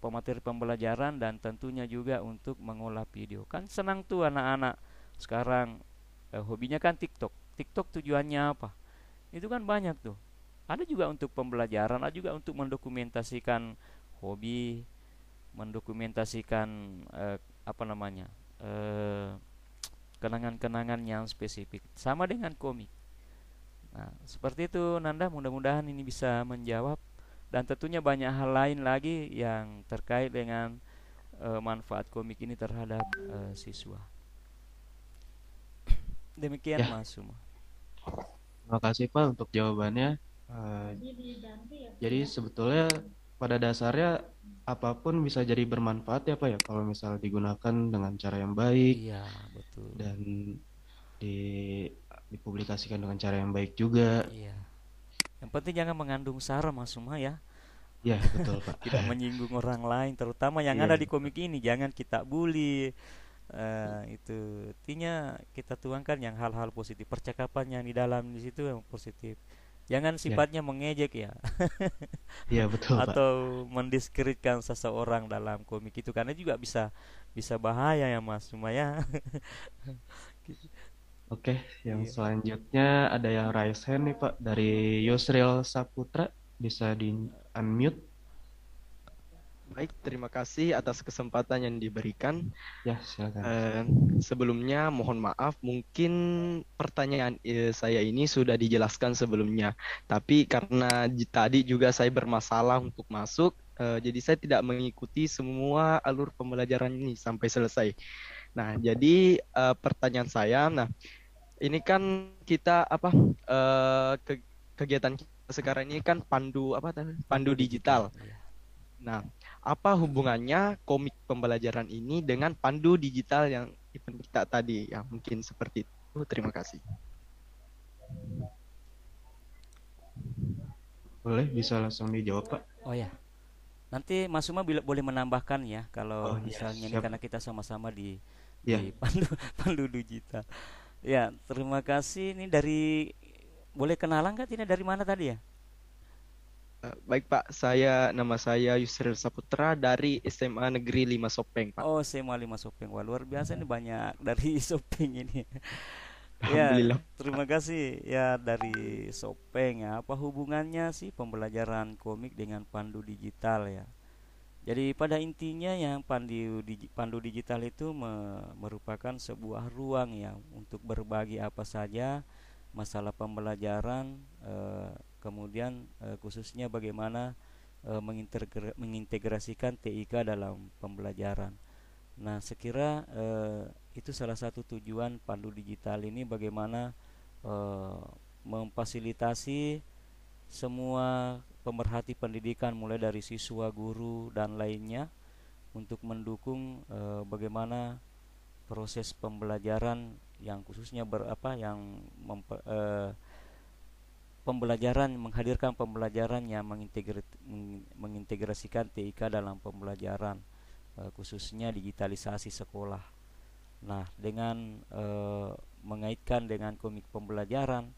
pemateri pembelajaran dan tentunya juga untuk mengolah video kan senang tuh anak-anak sekarang eh, hobinya kan TikTok TikTok tujuannya apa itu kan banyak tuh ada juga untuk pembelajaran ada juga untuk mendokumentasikan hobi mendokumentasikan eh, apa namanya eh, kenangan-kenangan yang spesifik sama dengan komik nah seperti itu Nanda mudah-mudahan ini bisa menjawab dan tentunya banyak hal lain lagi yang terkait dengan uh, manfaat komik ini terhadap uh, siswa. Demikian ya. Mas Suma. Terima kasih Pak untuk jawabannya. Uh, jadi sebetulnya pada dasarnya apapun bisa jadi bermanfaat ya Pak ya kalau misal digunakan dengan cara yang baik. Iya, betul. Dan di dipublikasikan dengan cara yang baik juga. Iya. Yang penting jangan mengandung sara Mas Suma ya. Ya betul Pak. <laughs> Tidak menyinggung orang lain, terutama yang ya. ada di iya. komik ini. Jangan kita bully. Uh, itu intinya kita tuangkan yang hal-hal positif percakapan yang di dalam di situ yang positif jangan iya. sifatnya ya. mengejek ya <laughs> ya betul atau mendiskreditkan seseorang dalam komik itu karena juga bisa bisa bahaya ya mas suma ya <laughs> gitu. Oke, yang yeah. selanjutnya ada yang raise hand nih Pak dari Yusril Saputra bisa di unmute. Baik, terima kasih atas kesempatan yang diberikan. Ya, silakan. Uh, sebelumnya mohon maaf, mungkin pertanyaan eh, saya ini sudah dijelaskan sebelumnya, tapi karena tadi juga saya bermasalah untuk masuk, uh, jadi saya tidak mengikuti semua alur pembelajaran ini sampai selesai. Nah, jadi uh, pertanyaan saya, nah ini kan kita apa uh, ke, kegiatan kita sekarang ini kan pandu apa pandu digital. Iya. Nah, apa hubungannya komik pembelajaran ini dengan pandu digital yang kita tadi? Ya, mungkin seperti itu. Terima kasih. Boleh bisa langsung dijawab, Pak? Oh ya. Nanti Mas Suma boleh menambahkan ya kalau oh, iya. misalnya yes, ini karena kita sama-sama di, yeah. di pandu <laughs> pandu digital. Ya, terima kasih. Ini dari boleh kenalan nggak Tina dari mana tadi ya? Eh, baik Pak, saya nama saya Yusril Saputra dari SMA Negeri 5 Sopeng Pak. Oh SMA 5 Sopeng, wah luar biasa ini banyak dari <laughs> Sopeng ini. Ya, Alhamdulillah. Ya, terima kasih ya dari Sopeng ya. Apa hubungannya sih pembelajaran komik dengan pandu digital ya? Jadi pada intinya yang pandu, pandu digital itu me, merupakan sebuah ruang ya untuk berbagi apa saja masalah pembelajaran e, kemudian e, khususnya bagaimana e, mengintegrasikan TIK dalam pembelajaran. Nah, sekira e, itu salah satu tujuan pandu digital ini bagaimana e, memfasilitasi semua pemerhati pendidikan mulai dari siswa, guru dan lainnya untuk mendukung e, bagaimana proses pembelajaran yang khususnya berapa yang memper, e, eh, pembelajaran menghadirkan pembelajaran yang mengintegri, mengintegrasikan TIK dalam pembelajaran e, khususnya digitalisasi sekolah. Nah, dengan e, mengaitkan dengan komik pembelajaran,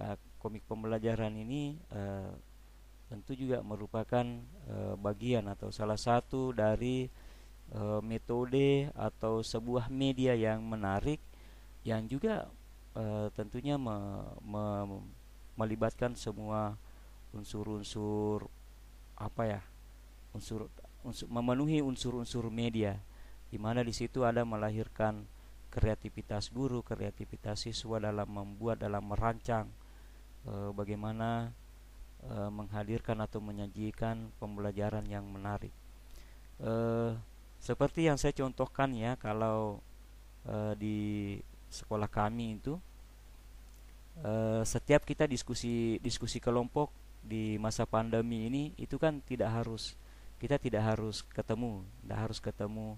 e, komik pembelajaran ini e, tentu juga merupakan e, bagian atau salah satu dari e, metode atau sebuah media yang menarik yang juga e, tentunya me, me, melibatkan semua unsur-unsur apa ya unsur unsur memenuhi unsur-unsur media di mana di situ ada melahirkan kreativitas guru kreativitas siswa dalam membuat dalam merancang e, bagaimana e, menghadirkan atau menyajikan pembelajaran yang menarik. E, seperti yang saya contohkan ya, kalau e, di sekolah kami itu e, setiap kita diskusi diskusi kelompok di masa pandemi ini itu kan tidak harus kita tidak harus ketemu, tidak harus ketemu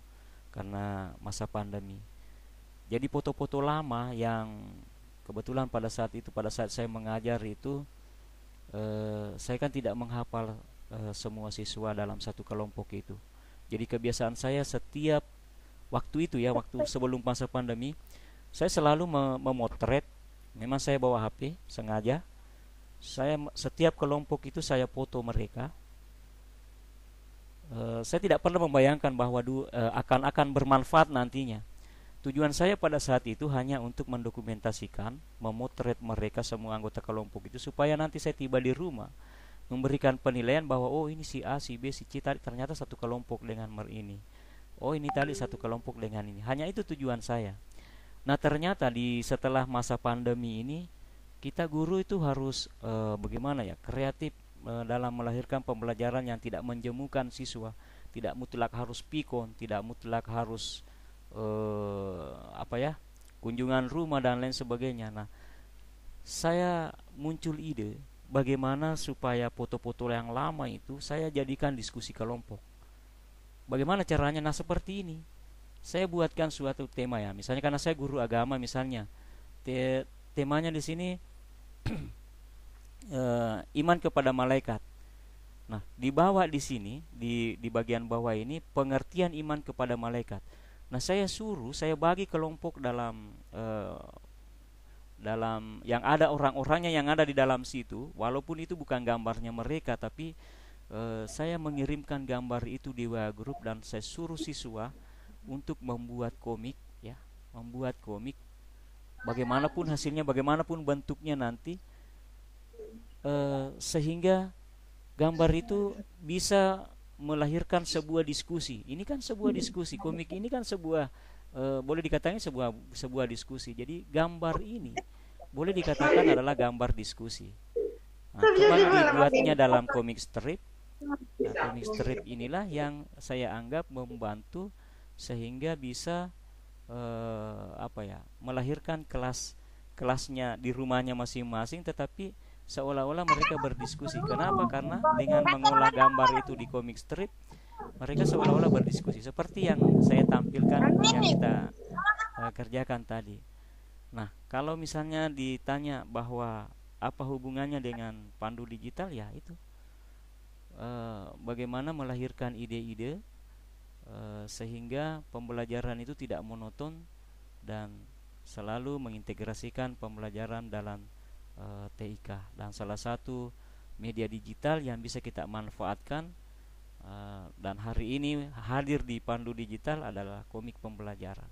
karena masa pandemi. Jadi foto-foto lama yang kebetulan pada saat itu pada saat saya mengajar itu Eh, saya kan tidak menghafal uh, semua siswa dalam satu kelompok itu. Jadi kebiasaan saya setiap waktu itu ya, waktu sebelum masa pandemi, saya selalu mem memotret. Memang saya bawa HP sengaja. Saya setiap kelompok itu saya foto mereka. Uh, saya tidak pernah membayangkan bahwa du, akan -akan bermanfaat nantinya Tujuan saya pada saat itu hanya untuk mendokumentasikan, memotret mereka semua anggota kelompok itu supaya nanti saya tiba di rumah memberikan penilaian bahwa oh ini si A, si B, si C tadi ternyata satu kelompok dengan mer ini. Oh ini tadi satu kelompok dengan ini. Hanya itu tujuan saya. Nah ternyata di setelah masa pandemi ini kita guru itu harus e, bagaimana ya kreatif e, dalam melahirkan pembelajaran yang tidak menjemukan siswa, tidak mutlak harus pikon, tidak mutlak harus eh, apa ya kunjungan rumah dan lain sebagainya nah saya muncul ide bagaimana supaya foto-foto yang lama itu saya jadikan diskusi kelompok bagaimana caranya nah seperti ini saya buatkan suatu tema ya misalnya karena saya guru agama misalnya te temanya di sini e, <clears throat> iman kepada malaikat nah di bawah di sini di di bagian bawah ini pengertian iman kepada malaikat Nah, saya suruh, saya bagi kelompok dalam eh, dalam yang ada orang-orangnya yang ada di dalam situ, walaupun itu bukan gambarnya mereka, tapi eh, saya mengirimkan gambar itu di WA grup dan saya suruh siswa untuk membuat komik, ya, membuat komik. Bagaimanapun hasilnya, bagaimanapun bentuknya nanti, eh, sehingga gambar itu bisa melahirkan sebuah diskusi. Ini kan sebuah hmm. diskusi. Komik ini kan sebuah e, boleh dikatakan sebuah sebuah diskusi. Jadi gambar ini boleh dikatakan adalah gambar diskusi. Nah, cuman dibuatnya dalam komik strip. Nah, komik strip inilah yang saya anggap membantu sehingga bisa e, apa ya melahirkan kelas kelasnya di rumahnya masing-masing, tetapi seolah-olah mereka berdiskusi. Kenapa? Karena dengan mengolah gambar itu di komik strip, mereka seolah-olah berdiskusi seperti yang saya tampilkan yang kita uh, kerjakan tadi. Nah, kalau misalnya ditanya bahwa apa hubungannya dengan pandu digital ya itu uh, bagaimana melahirkan ide-ide uh, sehingga pembelajaran itu tidak monoton dan selalu mengintegrasikan pembelajaran dalam e, eh, TIK dan salah satu media digital yang bisa kita manfaatkan e, dan hari ini hadir di Pandu Digital adalah komik pembelajaran.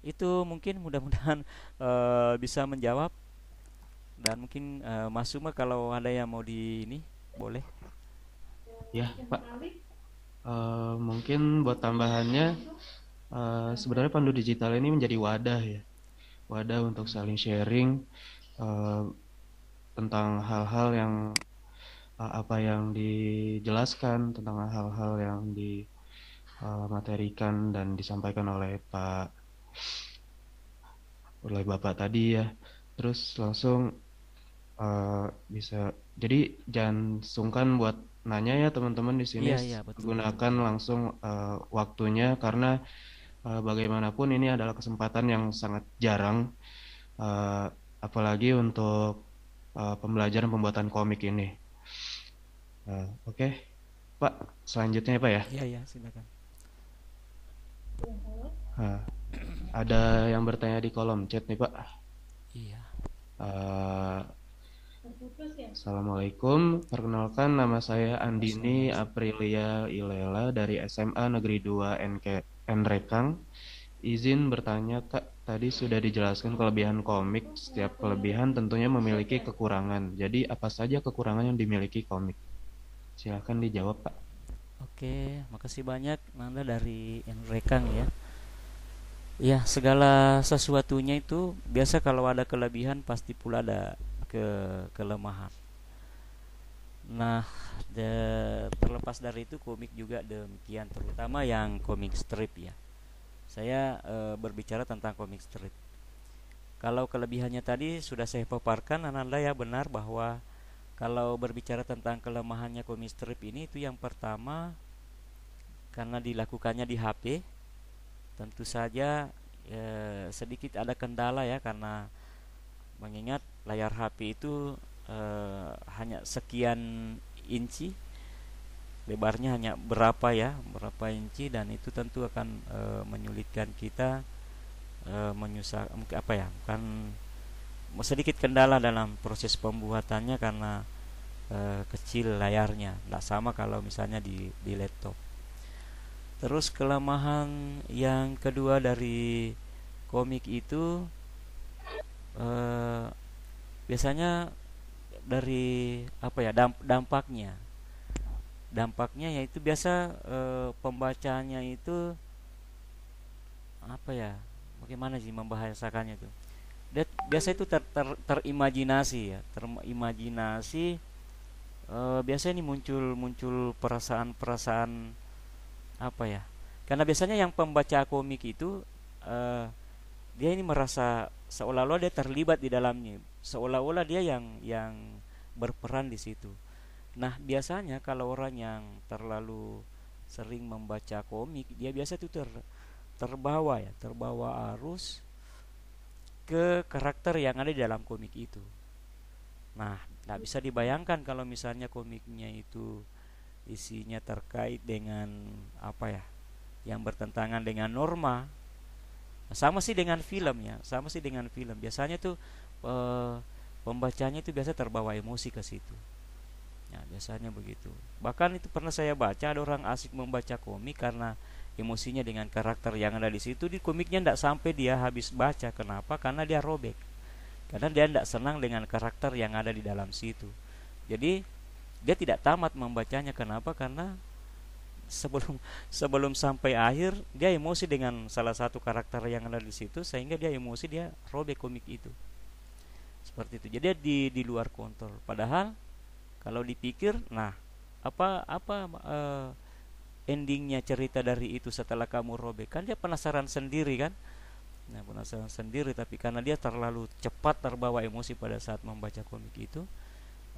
Itu mungkin mudah-mudahan <laughs> e, bisa menjawab dan mungkin e, Mas Suma kalau ada yang mau di ini boleh. Ya, Pak. e, mungkin buat tambahannya e, sebenarnya pandu digital ini menjadi wadah ya wadah untuk saling sharing Eh, tentang hal-hal yang uh, apa yang dijelaskan tentang hal-hal yang dimaterikan eh, uh, dan disampaikan oleh Pak oleh Bapak tadi ya. Terus langsung uh, bisa jadi jangan sungkan buat nanya ya teman-teman di sini iya, iya, betul. gunakan langsung uh, waktunya karena uh, bagaimanapun ini adalah kesempatan yang sangat jarang uh, apalagi untuk uh, pembelajaran pembuatan komik ini. Uh, Oke, okay. Pak, selanjutnya ya, Pak ya. Iya iya, silakan. Uh, ada yang bertanya di kolom chat nih Pak. Iya. Uh, Assalamualaikum, perkenalkan nama saya Andini Aprilia Ilela dari SMA Negeri 2 NK Nrekang. Izin bertanya Kak, Tadi sudah dijelaskan kelebihan komik. Setiap kelebihan tentunya memiliki kekurangan. Jadi apa saja kekurangan yang dimiliki komik? Silahkan dijawab Pak. Oke, makasih banyak Nanda dari Enrekang ya. Ya, segala sesuatunya itu biasa kalau ada kelebihan pasti pula ada ke kelemahan. Nah, de, terlepas dari itu komik juga demikian, terutama yang komik strip ya saya e, berbicara tentang komik strip. Kalau kelebihannya tadi sudah saya paparkan, Ananda ya benar bahwa kalau berbicara tentang kelemahannya komik strip ini itu yang pertama karena dilakukannya di HP, tentu saja e, sedikit ada kendala ya karena mengingat layar HP itu e, hanya sekian inci lebarnya hanya berapa ya berapa inci dan itu tentu akan e, menyulitkan kita e, menyusah apa ya kan sedikit kendala dalam proses pembuatannya karena e, kecil layarnya tidak sama kalau misalnya di di laptop terus kelemahan yang kedua dari komik itu e, biasanya dari apa ya dampaknya dampaknya yaitu biasa e, pembacanya itu apa ya bagaimana sih membahasakannya itu Dia, biasa itu ter, ter, terimajinasi ya terimajinasi e, biasanya ini muncul muncul perasaan-perasaan apa ya karena biasanya yang pembaca komik itu e, dia ini merasa seolah-olah dia terlibat di dalamnya seolah-olah dia yang yang berperan di situ Nah, biasanya kalau orang yang terlalu sering membaca komik, dia biasa tuh ter terbawa ya, terbawa arus ke karakter yang ada di dalam komik itu. Nah, nggak bisa dibayangkan kalau misalnya komiknya itu isinya terkait dengan apa ya, yang bertentangan dengan norma. Nah, sama sih dengan film ya, sama sih dengan film. Biasanya tuh e, pembacanya itu biasa terbawa emosi ke situ ya biasanya begitu bahkan itu pernah saya baca ada orang asik membaca komik karena emosinya dengan karakter yang ada di situ di komiknya tidak sampai dia habis baca kenapa karena dia robek karena dia tidak senang dengan karakter yang ada di dalam situ jadi dia tidak tamat membacanya kenapa karena sebelum <laughs> sebelum sampai akhir dia emosi dengan salah satu karakter yang ada di situ sehingga dia emosi dia robek komik itu seperti itu jadi di di luar kontrol padahal kalau dipikir nah apa apa uh, endingnya cerita dari itu setelah kamu robek kan dia penasaran sendiri kan nah penasaran sendiri tapi karena dia terlalu cepat terbawa emosi pada saat membaca komik itu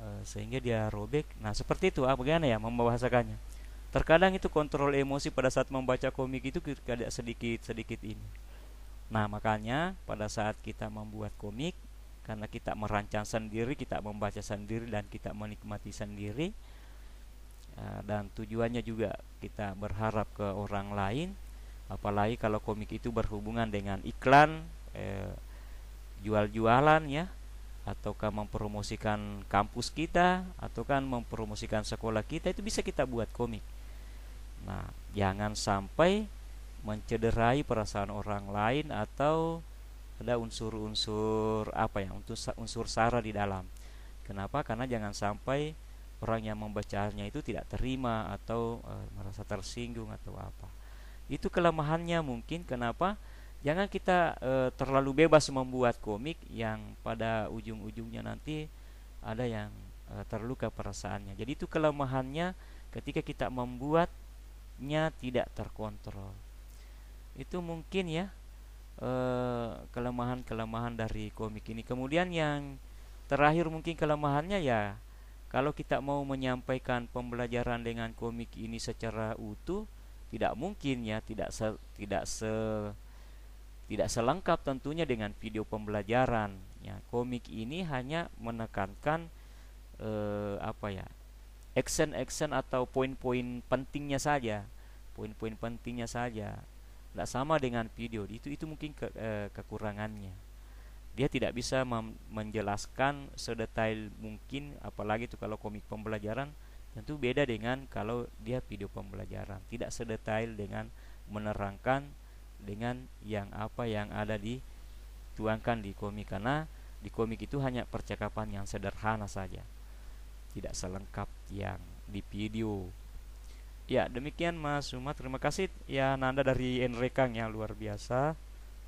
uh, sehingga dia robek nah seperti itu ah bagaimana ya membahasakannya terkadang itu kontrol emosi pada saat membaca komik itu tidak sedikit sedikit ini nah makanya pada saat kita membuat komik karena kita merancang sendiri, kita membaca sendiri dan kita menikmati sendiri. Ya, dan tujuannya juga kita berharap ke orang lain, apalagi kalau komik itu berhubungan dengan iklan, eh, jual-jualan ya, ataukah mempromosikan kampus kita, atau kan mempromosikan sekolah kita itu bisa kita buat komik. Nah, jangan sampai mencederai perasaan orang lain atau ada unsur-unsur apa ya untuk unsur sara di dalam kenapa karena jangan sampai orang yang membacanya itu tidak terima atau e, merasa tersinggung atau apa itu kelemahannya mungkin kenapa jangan kita e, terlalu bebas membuat komik yang pada ujung-ujungnya nanti ada yang e, terluka perasaannya jadi itu kelemahannya ketika kita membuatnya tidak terkontrol itu mungkin ya Eh, kelemahan-kelemahan uh, dari komik ini. Kemudian yang terakhir mungkin kelemahannya ya kalau kita mau menyampaikan pembelajaran dengan komik ini secara utuh tidak mungkin ya, tidak se, tidak se tidak selengkap tentunya dengan video pembelajaran. Ya, komik ini hanya menekankan eh, apa ya? action-action atau poin-poin pentingnya saja. Poin-poin pentingnya saja tidak sama dengan video itu itu mungkin ke, e, kekurangannya dia tidak bisa menjelaskan sedetail mungkin apalagi itu kalau komik pembelajaran tentu beda dengan kalau dia video pembelajaran tidak sedetail dengan menerangkan dengan yang apa yang ada tuangkan di komik karena di komik itu hanya percakapan yang sederhana saja tidak selengkap yang di video Ya, demikian Mas Suma. Terima kasih ya Nanda dari Enrekang yang luar biasa.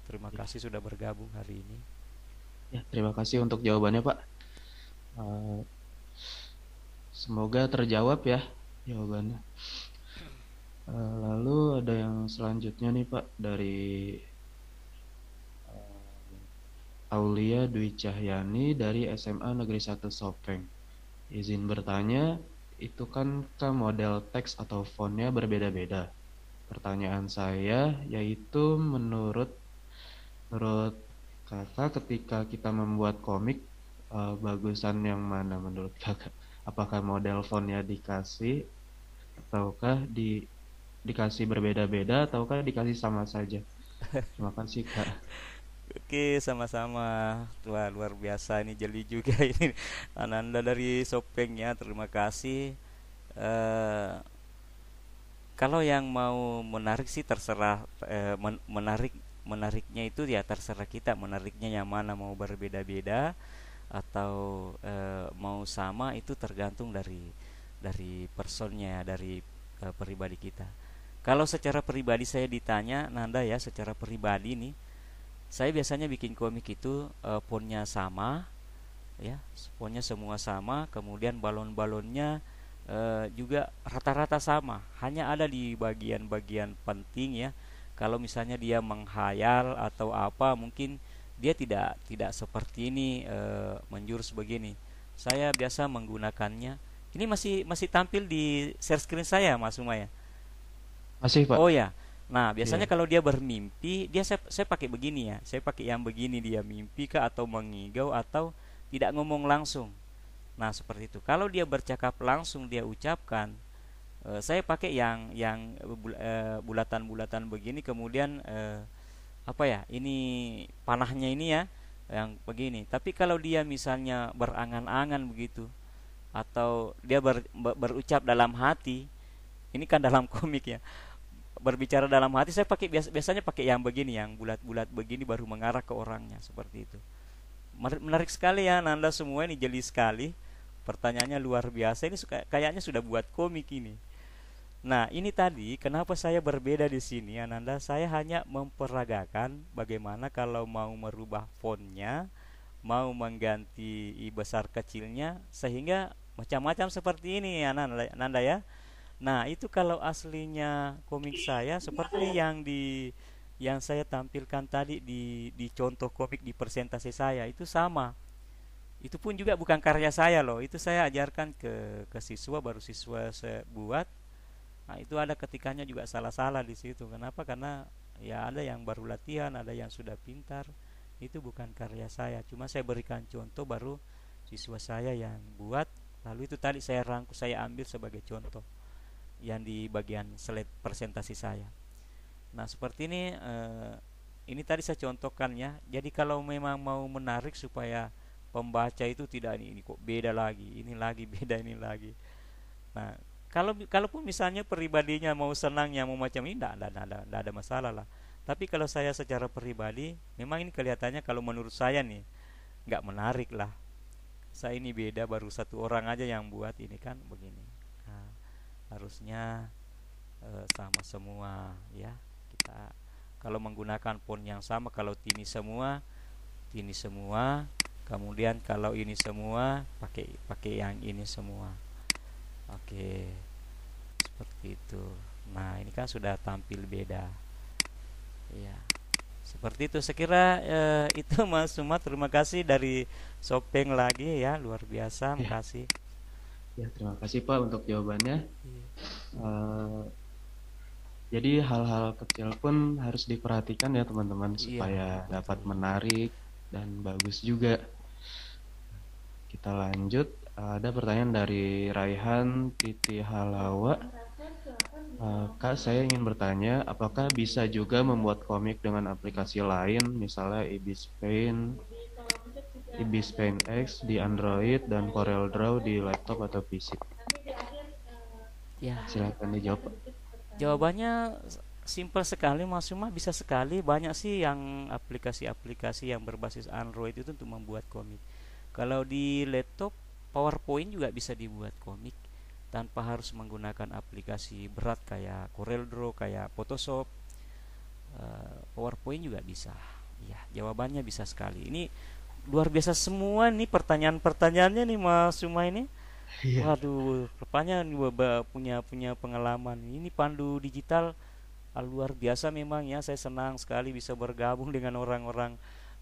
Terima ya. kasih sudah bergabung hari ini. Ya, terima kasih untuk jawabannya, Pak. Uh, semoga terjawab ya jawabannya. Uh, lalu ada yang selanjutnya nih, Pak, dari uh, Aulia Dwi Cahyani dari SMA Negeri Satu Sopeng. Izin bertanya, itu kan ke model teks atau fontnya berbeda-beda. Pertanyaan saya yaitu menurut menurut kakak ketika kita membuat komik uh, bagusan yang mana menurut kakak? Apakah model fontnya dikasih ataukah di dikasih berbeda-beda ataukah dikasih sama saja? Terima <laughs> kasih kak. Oke, sama-sama. Wah, luar biasa ini jeli juga <laughs> ini. Ananda dari Sopeng ya, terima kasih. Uh, kalau yang mau menarik sih terserah uh, menarik menariknya itu ya terserah kita menariknya yang mana mau berbeda-beda atau e, mau sama itu tergantung dari dari personnya dari e, pribadi kita kalau secara pribadi saya ditanya Nanda ya secara pribadi nih saya biasanya bikin komik itu e, eh, fontnya sama ya fontnya semua sama kemudian balon-balonnya e, juga rata-rata sama hanya ada di bagian-bagian penting ya kalau misalnya dia menghayal atau apa mungkin dia tidak tidak seperti ini e, menjurus begini saya biasa menggunakannya ini masih masih tampil di share screen saya Mas Sumay. Ya? masih Pak oh ya Nah, biasanya yeah. kalau dia bermimpi, dia saya, saya pakai begini ya. Saya pakai yang begini dia mimpi ke atau mengigau atau tidak ngomong langsung. Nah, seperti itu. Kalau dia bercakap langsung dia ucapkan uh, saya pakai yang yang bulatan eh, bulatan-bulatan begini kemudian uh, apa ya? Ini panahnya ini ya yang begini. Tapi kalau dia misalnya berangan-angan begitu atau dia ber, ber, berucap dalam hati, ini kan dalam <laughs> komik ya berbicara dalam hati saya pakai biasa, biasanya pakai yang begini yang bulat-bulat begini baru mengarah ke orangnya seperti itu menarik sekali ya Nanda semua ini jeli sekali pertanyaannya luar biasa ini suka, kayaknya sudah buat komik ini nah ini tadi kenapa saya berbeda di sini ya nanda saya hanya memperagakan bagaimana kalau mau merubah fontnya mau mengganti besar kecilnya sehingga macam-macam seperti ini ya nanda ya Nah, itu kalau aslinya komik saya seperti yang di yang saya tampilkan tadi di di contoh komik di presentasi saya itu sama. Itu pun juga bukan karya saya loh. Itu saya ajarkan ke ke siswa baru siswa saya buat. Nah, itu ada ketikanya juga salah-salah di situ. Kenapa? Karena ya ada yang baru latihan, ada yang sudah pintar. Itu bukan karya saya. Cuma saya berikan contoh baru siswa saya yang buat. Lalu itu tadi saya rangkum, saya ambil sebagai contoh yang di bagian slide presentasi saya. Nah, seperti ini eh, ini tadi saya contohkan ya. Jadi kalau memang mau menarik supaya pembaca itu tidak ini, ini kok beda lagi, ini lagi <laughs> beda ini lagi. Nah, kalau kalaupun misalnya pribadinya mau senangnya mau macam ini tidak ada, ada, enggak ada masalah lah. Tapi kalau saya secara pribadi memang ini kelihatannya kalau menurut saya nih nggak menarik lah. Saya ini beda baru satu orang aja yang buat ini kan begini harusnya e, sama semua ya kita kalau menggunakan font yang sama kalau ini semua ini semua kemudian kalau ini semua pakai pakai yang ini semua oke seperti itu nah ini kan sudah tampil beda ya seperti itu sekira e, itu mas sumat terima kasih dari shopping lagi ya luar biasa ya. makasih Ya, terima kasih Pak untuk jawabannya. Uh, jadi hal-hal kecil pun harus diperhatikan ya teman-teman iya. supaya dapat menarik dan bagus juga. Kita lanjut. Ada pertanyaan dari Raihan Titi Halawa. Eh, Kak, saya ingin bertanya, apakah bisa juga membuat komik dengan aplikasi lain, misalnya Ibis Paint Ibis Paint X di Android dan Corel Draw di laptop atau PC. Ya. Silakan dijawab. Jawabannya simple sekali Mas Yuma bisa sekali banyak sih yang aplikasi-aplikasi yang berbasis Android itu untuk membuat komik. Kalau di laptop PowerPoint juga bisa dibuat komik tanpa harus menggunakan aplikasi berat kayak Corel Draw, kayak Photoshop, uh, PowerPoint juga bisa. Ya, jawabannya bisa sekali. Ini luar biasa semua nih pertanyaan-pertanyaannya nih Mas Suma ini. Yeah. Waduh, rupanya Bapak punya punya pengalaman. Ini Pandu Digital ah, luar biasa memang ya. Saya senang sekali bisa bergabung dengan orang-orang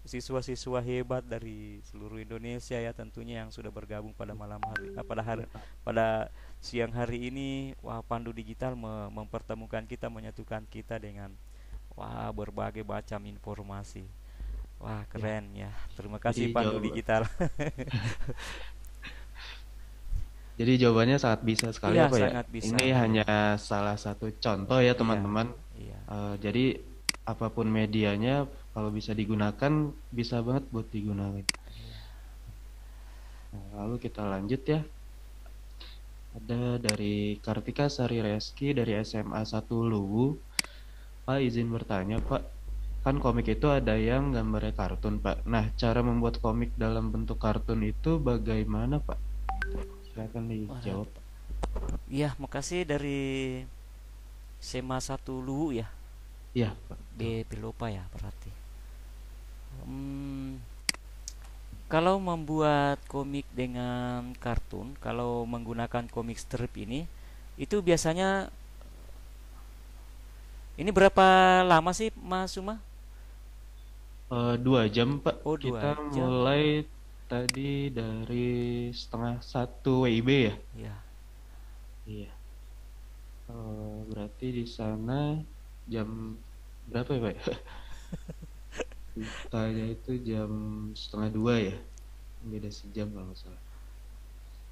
siswa-siswa hebat dari seluruh Indonesia ya tentunya yang sudah bergabung pada malam hari ah, pada hari pada siang hari ini wah Pandu Digital mempertemukan kita menyatukan kita dengan wah berbagai macam informasi Wah iya. keren ya, ya. terima kasih Jadi, Pandu jawab... digital. <laughs> Jadi jawabannya sangat bisa sekali ya, apa ya? Bisa. Ini hanya salah satu contoh ya iya, teman-teman. Ya, ya. Uh, jadi apapun medianya kalau bisa digunakan bisa banget buat digunakan. Ya. Nah, lalu kita lanjut ya. Ada dari Kartika Sari Reski dari SMA 1 Luwu. Pak izin bertanya Pak, kan komik itu ada yang gambarnya kartun pak nah cara membuat komik dalam bentuk kartun itu bagaimana pak silakan dijawab iya makasih dari sema satu lu ya iya pak di pilopa ya berarti hmm, kalau membuat komik dengan kartun kalau menggunakan komik strip ini itu biasanya ini berapa lama sih Mas Suma Eh, dua jam pak. Oh, dua Kita jam. mulai tadi dari setengah satu WIB ya. Iya. Iya. Uh, berarti di sana jam berapa ya pak? <laughs> Tanya itu jam setengah dua ya. Beda sejam kalau nggak salah.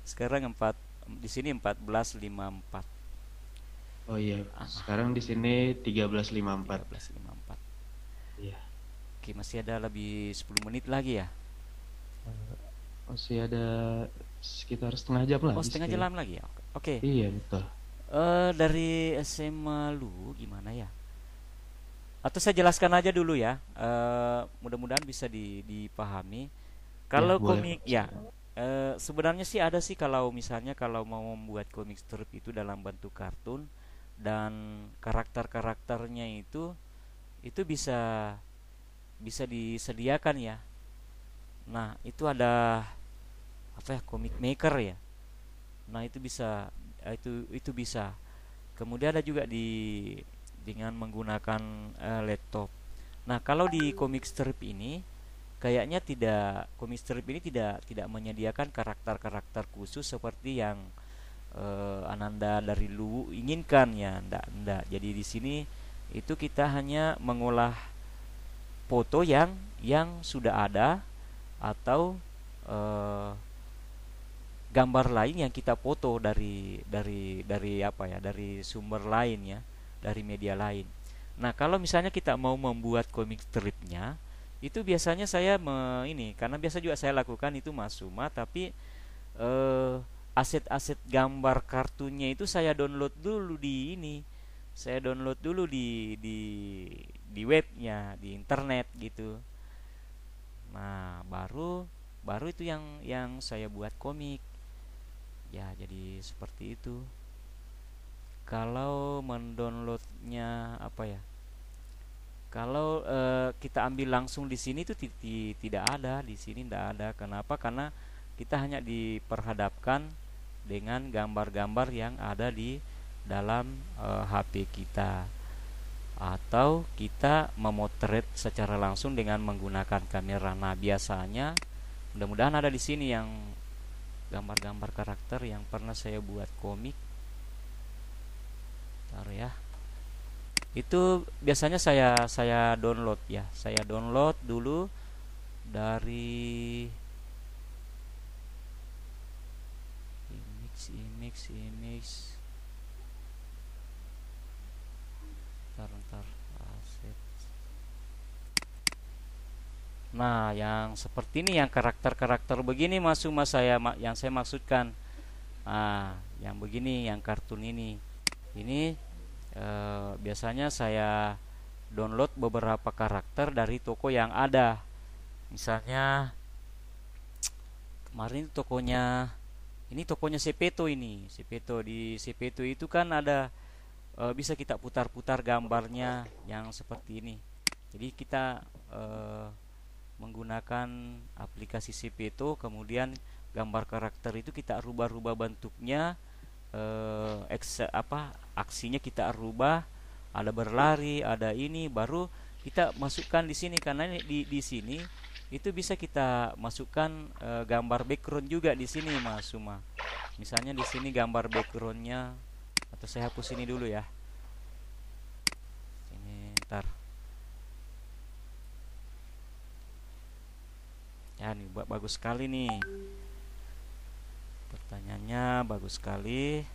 Sekarang empat di sini empat belas lima empat. Oh iya, sekarang di sini tiga belas lima empat. Oke, masih ada lebih 10 menit lagi ya? Eh, masih ada sekitar setengah jam lagi. Oh, setengah jam lagi ya? Oke. Iya, betul. Uh, dari SMA lu gimana ya? Atau saya jelaskan aja dulu ya. Uh, mudah-mudahan bisa di, dipahami. Kalau ya, komik ya uh, sebenarnya sih ada sih kalau misalnya kalau mau membuat komik strip itu dalam bentuk kartun dan karakter-karakternya itu itu bisa bisa disediakan ya nah itu ada apa ya comic maker ya nah itu bisa eh, itu itu bisa kemudian ada juga di dengan menggunakan uh, laptop nah kalau di comic strip ini kayaknya tidak komik strip ini tidak tidak menyediakan karakter-karakter khusus seperti yang uh, Ananda dari lu inginkan ya ndak ndak jadi di sini itu kita hanya mengolah foto yang yang sudah ada atau e, gambar lain yang kita foto dari dari dari apa ya dari sumber lain ya dari media lain. Nah kalau misalnya kita mau membuat komik stripnya itu biasanya saya me, ini karena biasa juga saya lakukan itu masuma tapi eh, aset-aset gambar kartunya itu saya download dulu di ini saya download dulu di di di webnya di internet gitu nah baru baru itu yang yang saya buat komik ya jadi seperti itu kalau mendownloadnya apa ya kalau e, kita ambil langsung di sini itu tidak ada di sini tidak ada kenapa karena kita hanya diperhadapkan dengan gambar-gambar yang ada di dalam e, eh, HP kita atau kita memotret secara langsung dengan menggunakan kamera. Nah, biasanya mudah-mudahan ada di sini yang gambar-gambar karakter yang pernah saya buat komik. Taruh ya. Itu biasanya saya saya download ya. Saya download dulu dari image image image Nah, yang seperti ini yang karakter-karakter begini masuk mas saya yang saya maksudkan. Nah, yang begini yang kartun ini. Ini e, biasanya saya download beberapa karakter dari toko yang ada. Misalnya kemarin tokonya ini tokonya Sepeto ini. Sepeto di Sepeto itu kan ada e, bisa kita putar-putar gambarnya yang seperti ini. Jadi kita e, menggunakan aplikasi CP itu kemudian gambar karakter itu kita rubah-rubah bentuknya eh, eks, apa aksinya kita rubah ada berlari ada ini baru kita masukkan di sini karena di di sini itu bisa kita masukkan e, gambar background juga di sini Mas Suma. Misalnya di sini gambar backgroundnya atau saya hapus ini dulu ya. Ini ntar. ya nih buat bagus sekali nih pertanyaannya bagus sekali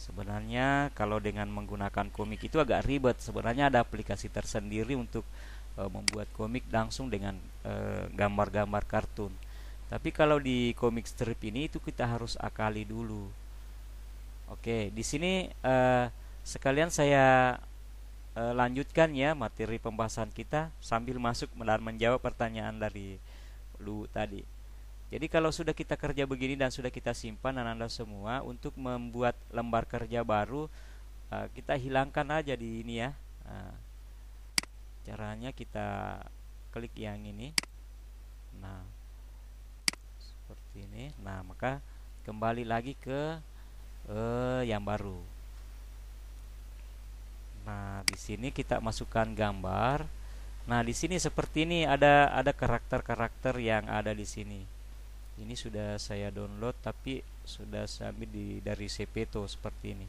sebenarnya kalau dengan menggunakan komik itu agak ribet sebenarnya ada aplikasi tersendiri untuk e, membuat komik langsung dengan e, gambar-gambar e, kartun tapi kalau di komik strip ini itu kita harus akali dulu oke di sini e, sekalian saya e, lanjutkan ya materi pembahasan kita sambil masuk dan menjawab pertanyaan dari lu tadi. Jadi kalau sudah kita kerja begini dan sudah kita simpan dan anda semua untuk membuat lembar kerja baru eh, kita hilangkan aja di ini ya. Eh, caranya kita klik yang ini. Nah, seperti ini. Nah, maka kembali lagi ke eh, yang baru. Nah, di sini kita masukkan gambar. Nah, di sini seperti ini ada ada karakter-karakter yang ada di sini. Ini sudah saya download tapi sudah sambil di dari sepeto seperti ini.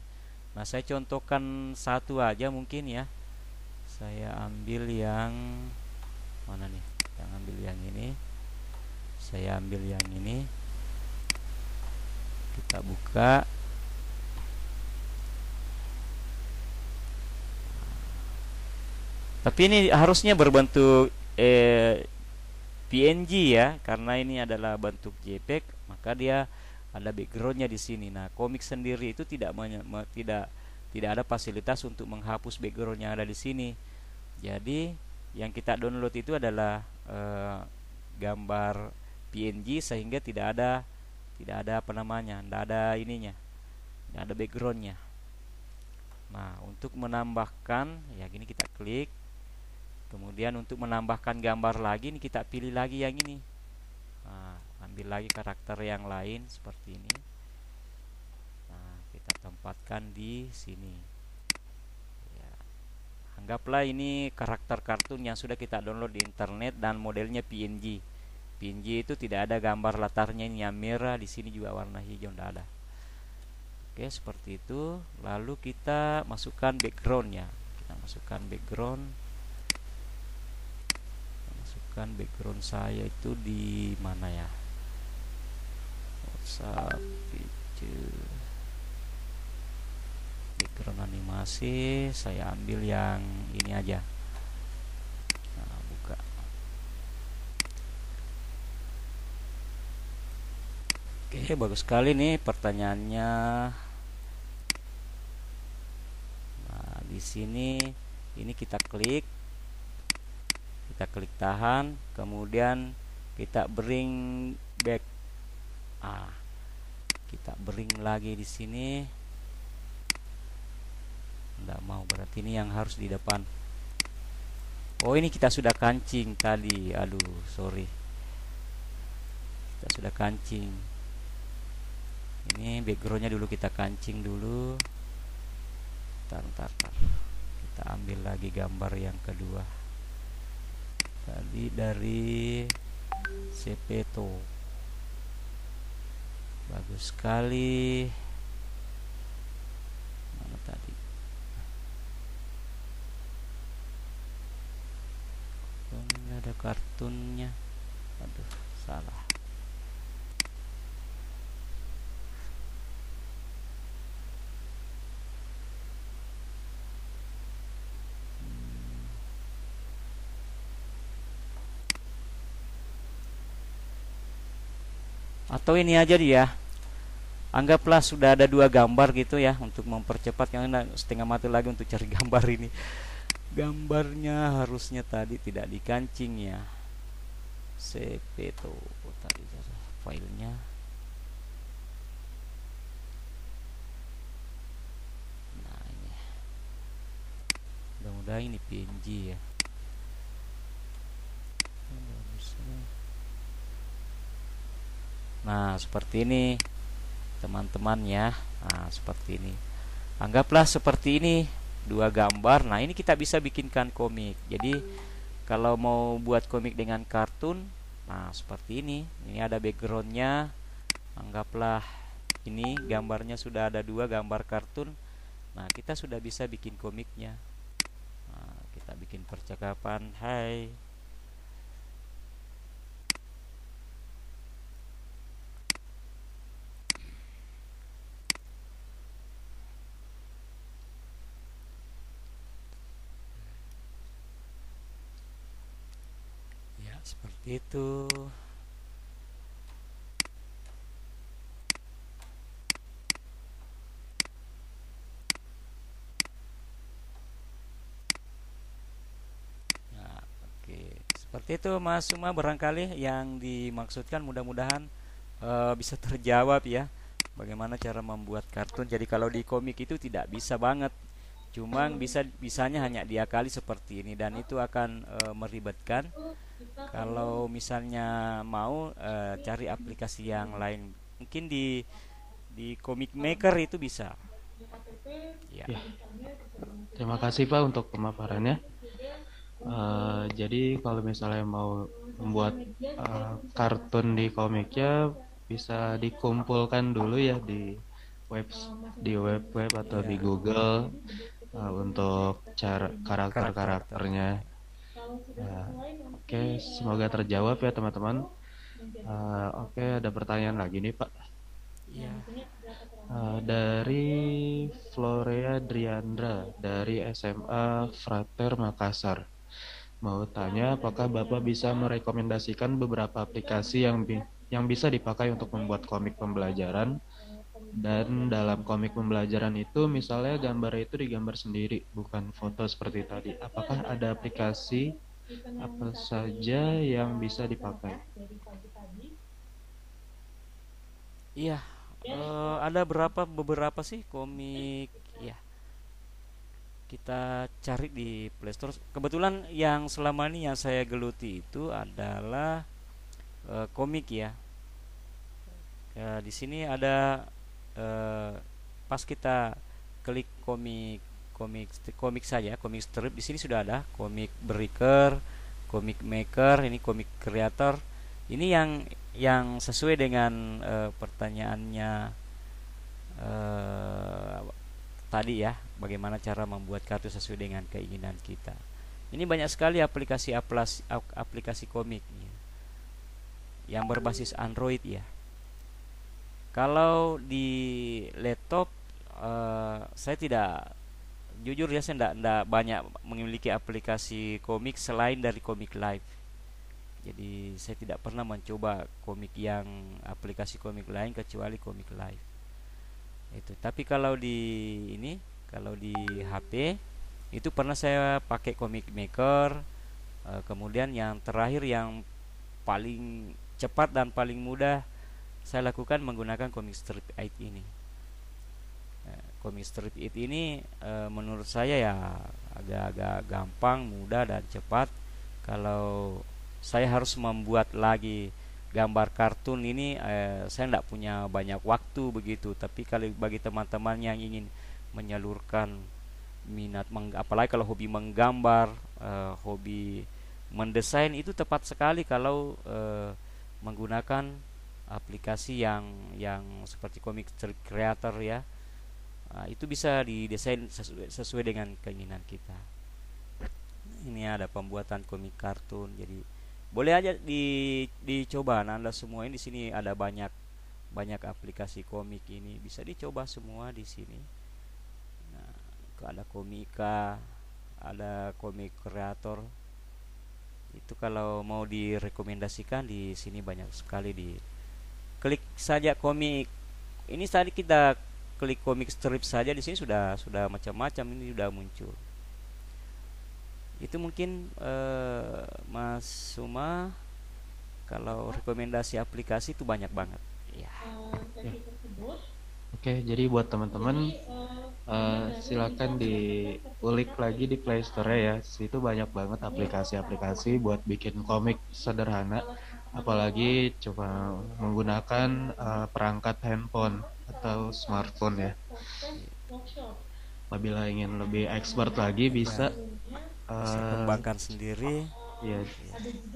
Nah, saya contohkan satu aja mungkin ya. Saya ambil yang mana nih? Yang ambil yang ini. Saya ambil yang ini. Kita buka. Tapi ini harusnya berbentuk eh, PNG ya, karena ini adalah bentuk JPEG, maka dia ada backgroundnya di sini. Nah, komik sendiri itu tidak tidak tidak ada fasilitas untuk menghapus background yang ada di sini. Jadi yang kita download itu adalah eh, gambar PNG sehingga tidak ada tidak ada apa namanya, tidak ada ininya, tidak ada backgroundnya. Nah, untuk menambahkan, ya gini kita klik kemudian untuk menambahkan gambar lagi ini kita pilih lagi yang ini nah, ambil lagi karakter yang lain seperti ini nah, kita tempatkan di sini ya. anggaplah ini karakter kartun yang sudah kita download di internet dan modelnya PNG PNG itu tidak ada gambar latarnya ini yang merah di sini juga warna hijau tidak ada Oke seperti itu lalu kita masukkan backgroundnya kita masukkan background menunjukkan background saya itu di mana ya WhatsApp picture background animasi saya ambil yang ini aja nah, buka oke bagus sekali nih pertanyaannya nah di sini ini kita klik kita klik tahan kemudian kita bring back ah kita bring lagi di sini tidak mau berarti ini yang harus di depan oh ini kita sudah kancing tadi aduh sorry kita sudah kancing ini backgroundnya dulu kita kancing dulu tar tar, tar. kita ambil lagi gambar yang kedua tadi dari Cepeto bagus sekali mana tadi ini ada kartunnya aduh atau ini aja dia anggaplah sudah ada dua gambar gitu ya untuk mempercepat karena setengah mati lagi untuk cari gambar ini gambarnya harusnya tadi tidak dikancing ya cp tuh oh, tadi filenya nah ini mudah-mudahan ini png ya nah seperti ini teman-teman ya nah seperti ini anggaplah seperti ini dua gambar nah ini kita bisa bikinkan komik jadi kalau mau buat komik dengan kartun nah seperti ini ini ada backgroundnya anggaplah ini gambarnya sudah ada dua gambar kartun nah kita sudah bisa bikin komiknya nah, kita bikin percakapan hai itu nah, oke seperti itu Mas Suma barangkali yang dimaksudkan mudah-mudahan e, bisa terjawab ya bagaimana cara membuat kartun jadi kalau di komik itu tidak bisa banget cuman bisa bisanya hanya diakali seperti ini dan itu akan e, meribetkan kalau misalnya mau e, cari aplikasi yang lain mungkin di di comic maker itu bisa ya, ya. terima kasih pak untuk pemaparannya e, jadi kalau misalnya mau membuat e, kartun di komiknya bisa dikumpulkan dulu ya di web di web web atau yeah. di ya. Google uh, untuk cara karakter karakternya uh, ya, oke okay, semoga terjawab ya teman-teman uh, oke okay, ada pertanyaan lagi nih pak yeah. Iya. uh, dari Florea Driandra dari SMA Frater Makassar mau tanya apakah Bapak bisa merekomendasikan beberapa aplikasi yang bi yang bisa dipakai untuk membuat komik pembelajaran dan dalam komik pembelajaran itu misalnya gambar itu digambar sendiri bukan foto seperti tadi. Apakah ada aplikasi apa saja yang bisa dipakai? Iya, uh, ada berapa beberapa sih komik ya. Kita cari di Playstore. Kebetulan yang selama ini yang saya geluti itu adalah uh, komik ya. ya. Di sini ada Eh, pas kita klik komik komik komik saja komik strip di sini sudah ada komik breaker komik maker ini komik creator ini yang yang sesuai dengan eh, pertanyaannya eh, tadi ya bagaimana cara membuat kartu sesuai dengan keinginan kita ini banyak sekali aplikasi, aplikasi komik yang berbasis Android ya kalau di laptop uh, saya tidak jujur ya saya tidak, tidak banyak memiliki aplikasi komik selain dari komik live jadi saya tidak pernah mencoba komik yang aplikasi komik lain kecuali komik live itu tapi kalau di ini kalau di HP itu pernah saya pakai Komik maker eh, kemudian yang terakhir yang paling cepat dan paling mudah saya lakukan menggunakan comic strip it ini eh, comic strip it ini eh, menurut saya ya agak-agak gampang, mudah dan cepat. Kalau saya harus membuat lagi gambar kartun ini eh, saya tidak punya banyak waktu begitu, tapi kalau bagi teman-teman yang ingin menyalurkan minat meng, apalagi kalau hobi menggambar, hobi mendesain itu tepat sekali kalau menggunakan aplikasi yang yang seperti komik creator ya uh, itu bisa didesain sesuai, sesuai dengan keinginan kita ini ada pembuatan komik kartun jadi boleh aja di dicoba nah, anda semua ini di sini ada banyak banyak aplikasi komik ini bisa dicoba semua di sini nah, ada komika ada komik kreator itu kalau mau direkomendasikan di sini banyak sekali di klik saja komik ini tadi kita klik komik strip saja di sini sudah sudah macam-macam ini sudah muncul itu mungkin uh, Mas Suma kalau rekomendasi aplikasi itu banyak banget ya oke okay, jadi buat teman-teman uh, silakan diulik lagi di Play Store ya. Situ banyak banget iya. aplikasi-aplikasi buat bikin komik sederhana apalagi coba menggunakan uh, perangkat handphone atau smartphone ya. Apabila ingin lebih expert lagi bisa uh, sendiri. Ya,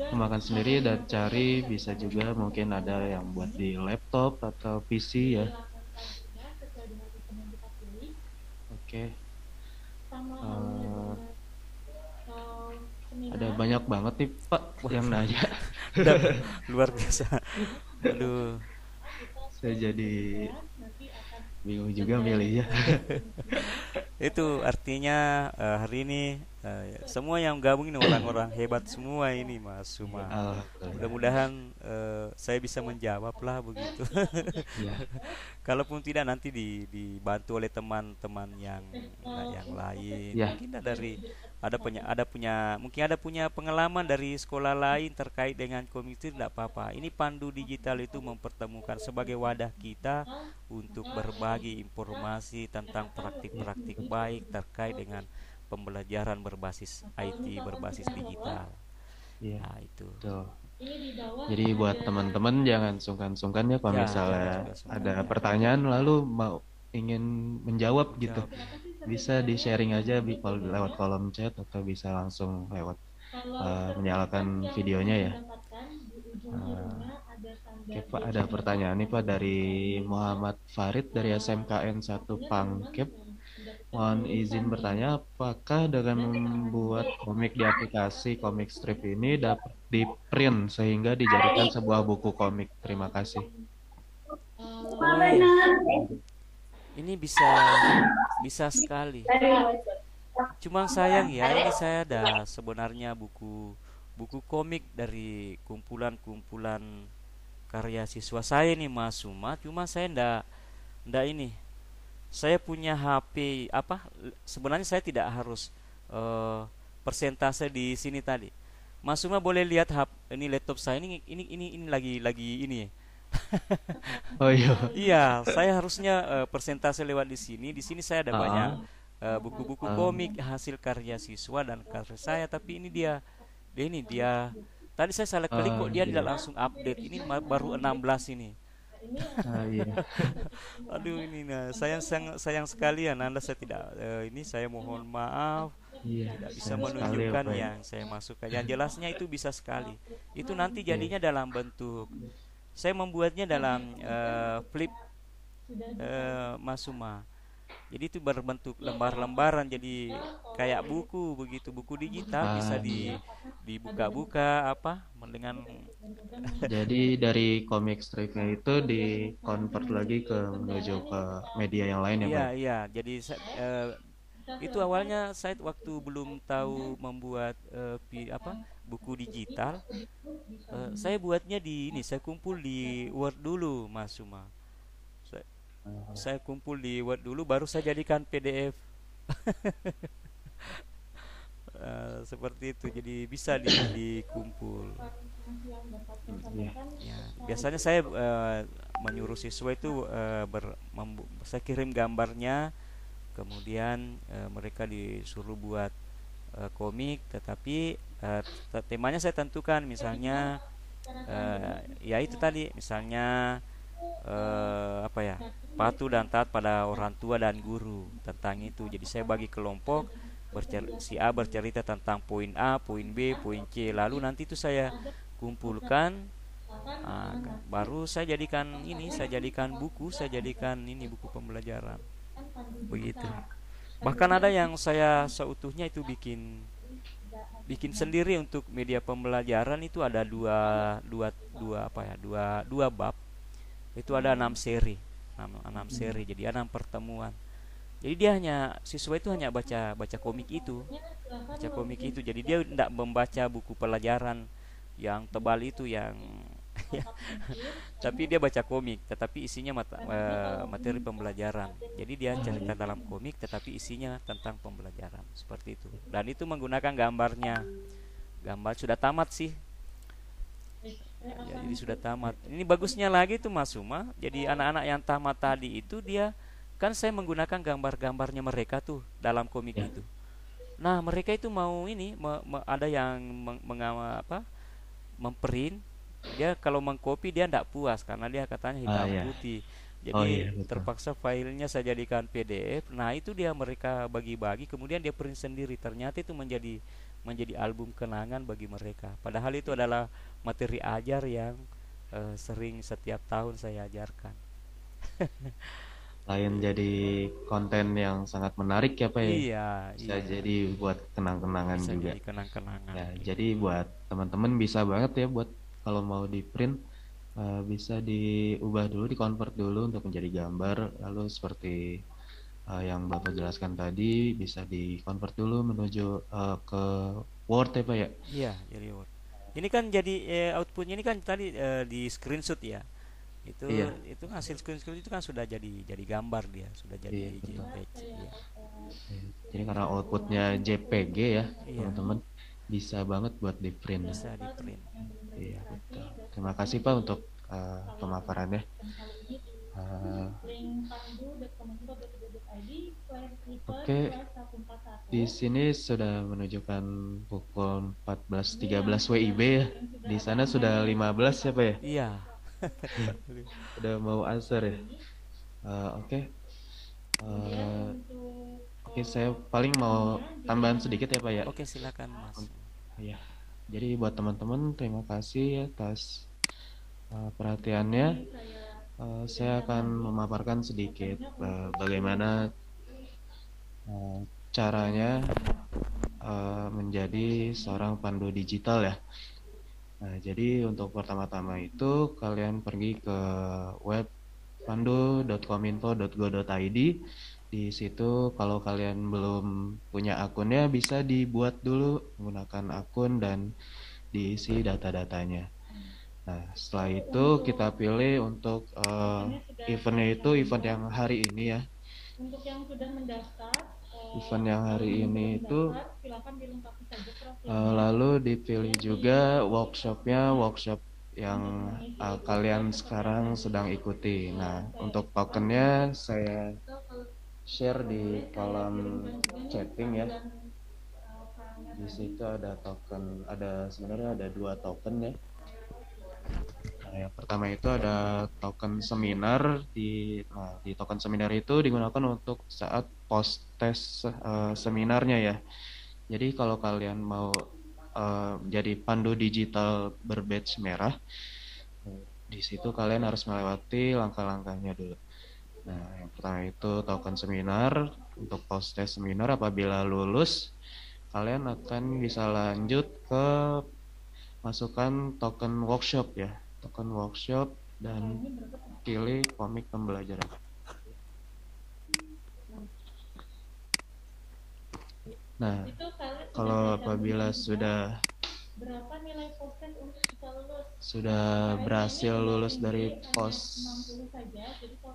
kembangkan sendiri dan cari bisa juga mungkin ada yang buat di laptop atau PC ya. Oke. Okay. Uh, eh, ada banyak banget nih Pak yang nanya. <laughs> Luar biasa. Aduh. Saya jadi bingung juga milihnya. <laughs> Itu artinya uh, hari ini uh, semua yang gabung ini orang-orang hebat semua ini Mas Suma. Iya, Mudah-mudahan uh, saya bisa menjawab lah begitu. Iya. <laughs> Kalaupun tidak nanti dibantu oleh teman-teman yang yang lain. Ya. Mungkin dari ada punya ada punya mungkin ada punya pengalaman dari sekolah lain terkait dengan komitmen tidak apa-apa ini pandu digital itu mempertemukan sebagai wadah kita untuk berbagi informasi tentang praktik-praktik baik terkait dengan pembelajaran berbasis IT berbasis digital ya nah, itu Tuh. Jadi buat teman-teman jangan sungkan-sungkan ya kalau ya, misalnya ada pertanyaan lalu mau ingin menjawab gitu bisa di sharing aja kalau lewat kolom chat atau bisa langsung lewat uh, menyalakan videonya ya uh, Pak, ada pertanyaan nih Pak dari Muhammad Farid dari SMKN 1 iya, Pangkep. Mohon kan izin bertanya, apakah dengan membuat komik di aplikasi komik strip ini dapat di print sehingga dijadikan sebuah buku komik? Terima kasih. Eh, ini bisa bisa sekali cuma sayang ya ini saya ada sebenarnya buku buku komik dari kumpulan-kumpulan karya siswa saya ini Mas Suma cuma saya ndak ndak ini saya punya HP apa sebenarnya saya tidak harus uh, persentase di sini tadi Mas Suma boleh lihat HP ini laptop saya ini ini ini ini lagi lagi ini ya oh iya. Iya, saya harusnya uh, persentase lewat di sini. Di sini saya ada uh ah. -huh. banyak eh, buku-buku uh, komik hasil karya siswa dan karya saya, tapi ini dia dia ini dia Tadi saya salah klik uh, kok ah, dia iya. tidak langsung update. Ini baru 16 ini. Uh, iya. <laughs> Aduh ini nah sayang sayang, sayang sekali ya Nanda saya tidak uh, ini saya mohon maaf Iya, tidak bisa menunjukkan yang saya masukkan. Yang jelasnya itu bisa sekali. Itu nanti jadinya iya. dalam bentuk saya membuatnya dalam uh, flip uh, masuma. Jadi itu berbentuk lembar-lembaran jadi kayak buku begitu buku digital ah, bisa di dibuka-buka apa dengan Jadi dari komik stripnya itu di convert lagi ke menuju ke media yang lain ya, Iya, iya. Jadi uh, itu awalnya saya waktu belum tahu membuat uh, apa buku digital uh, saya buatnya di ini saya kumpul di Word dulu Mas Suma saya, saya kumpul di Word dulu baru saya jadikan PDF uh, <laughs> eh, seperti itu jadi bisa di, dikumpul ya. ya. biasanya saya uh, menyuruh siswa itu uh, ber, saya kirim gambarnya kemudian uh, mereka disuruh buat uh, komik tetapi uh, temanya saya tentukan misalnya uh, ya itu tadi misalnya uh, apa ya patuh dan taat pada orang tua dan guru tentang itu jadi saya bagi kelompok bercer si A bercerita tentang poin A poin B poin C lalu nanti itu saya kumpulkan uh, baru saya jadikan ini saya jadikan buku saya jadikan ini buku pembelajaran begitu bahkan ada yang saya seutuhnya itu bikin bikin hmm. sendiri untuk media pembelajaran itu ada dua dua dua apa ya dua dua bab itu ada hmm. enam seri enam enam hmm. seri jadi enam pertemuan jadi dia hanya siswa itu hanya baca baca komik itu baca komik itu jadi dia tidak membaca buku pelajaran yang tebal itu yang Iya. <laughs> tapi dia baca komik tetapi isinya mata, uh, materi pembelajaran jadi dia cerita dalam komik tetapi isinya tentang pembelajaran seperti itu dan itu menggunakan gambarnya gambar sudah tamat sih iya. ya, jadi sudah tamat ini bagusnya lagi tuh Mas Suma jadi oh. anak-anak yang tamat tadi itu dia kan saya menggunakan gambar-gambarnya mereka tuh dalam komik ya. itu nah mereka itu mau ini me, me, ada yang meng, apa memprint dia kalau mengcopy dia tidak puas karena dia katanya hitam ah, iya. putih jadi oh, iya, iya terpaksa filenya saya jadikan PDF nah itu dia mereka bagi-bagi kemudian dia print sendiri ternyata itu menjadi menjadi album kenangan bagi mereka padahal itu adalah materi ajar yang uh, sering setiap tahun saya ajarkan <laughs> lain jadi konten yang sangat menarik ya pak ya iya bisa iya. jadi buat kenang-kenangan juga jadi kenang-kenangan ya, gitu. jadi buat teman-teman bisa banget ya buat kalau mau di print eh, bisa diubah dulu di convert dulu untuk menjadi gambar lalu seperti eh, yang Bapak jelaskan tadi bisa di convert dulu menuju eh, ke Word ya Pak ya? Iya, jadi Word. Ini kan jadi outputnya ini kan tadi eh, di screenshot ya. Itu iya. itu hasil screenshot itu kan sudah jadi jadi gambar dia, sudah jadi iya, JPG ya. Iya, jadi karena outputnya JPG ya, iya. Teman -teman, bisa banget buat di print. Ya? Bisa di print. Iya betul. Terima kasih Pak untuk uh, pemaparannya. Uh, Oke, okay. di sini sudah menunjukkan pukul 14.13 WIB ya. Di sana sudah 15 ya Pak ya? Iya. <laughs> Sudah mau answer ya. Uh, Oke. Okay. Uh, eh, Oke, okay, saya paling mau tambahan sedikit ya Pak ya. Oke, silakan Mas. Uh, jadi buat teman-teman terima kasih atas uh, perhatiannya. Uh, saya akan memaparkan sedikit uh, bagaimana uh, caranya uh, menjadi seorang pandu digital ya. Nah, jadi untuk pertama-tama itu kalian pergi ke web pandu.kominfo.go.id di situ kalau kalian belum punya akunnya bisa dibuat dulu menggunakan akun dan diisi data-datanya. Nah, setelah itu kita pilih untuk uh, eventnya itu event yang hari ini ya. Untuk yang sudah mendaftar eh, event yang hari ini itu uh, lalu dipilih juga workshopnya workshop yang uh, kalian sekarang sedang ikuti. Nah, untuk tokennya saya share di kolom chatting ya di situ ada token ada sebenarnya ada dua token ya nah, yang pertama itu ada token seminar di nah, di token seminar itu digunakan untuk saat post test uh, eh, seminarnya ya jadi kalau kalian mau uh, jadi pandu digital berbadge merah di situ kalian harus melewati langkah-langkahnya dulu Nah, yang pertama itu token seminar. Untuk post-test seminar apabila lulus, kalian akan bisa lanjut ke masukkan token workshop ya. Token workshop dan pilih komik pembelajaran. Nah, kalau apabila sudah berapa nilai test untuk sudah berhasil lulus dari pos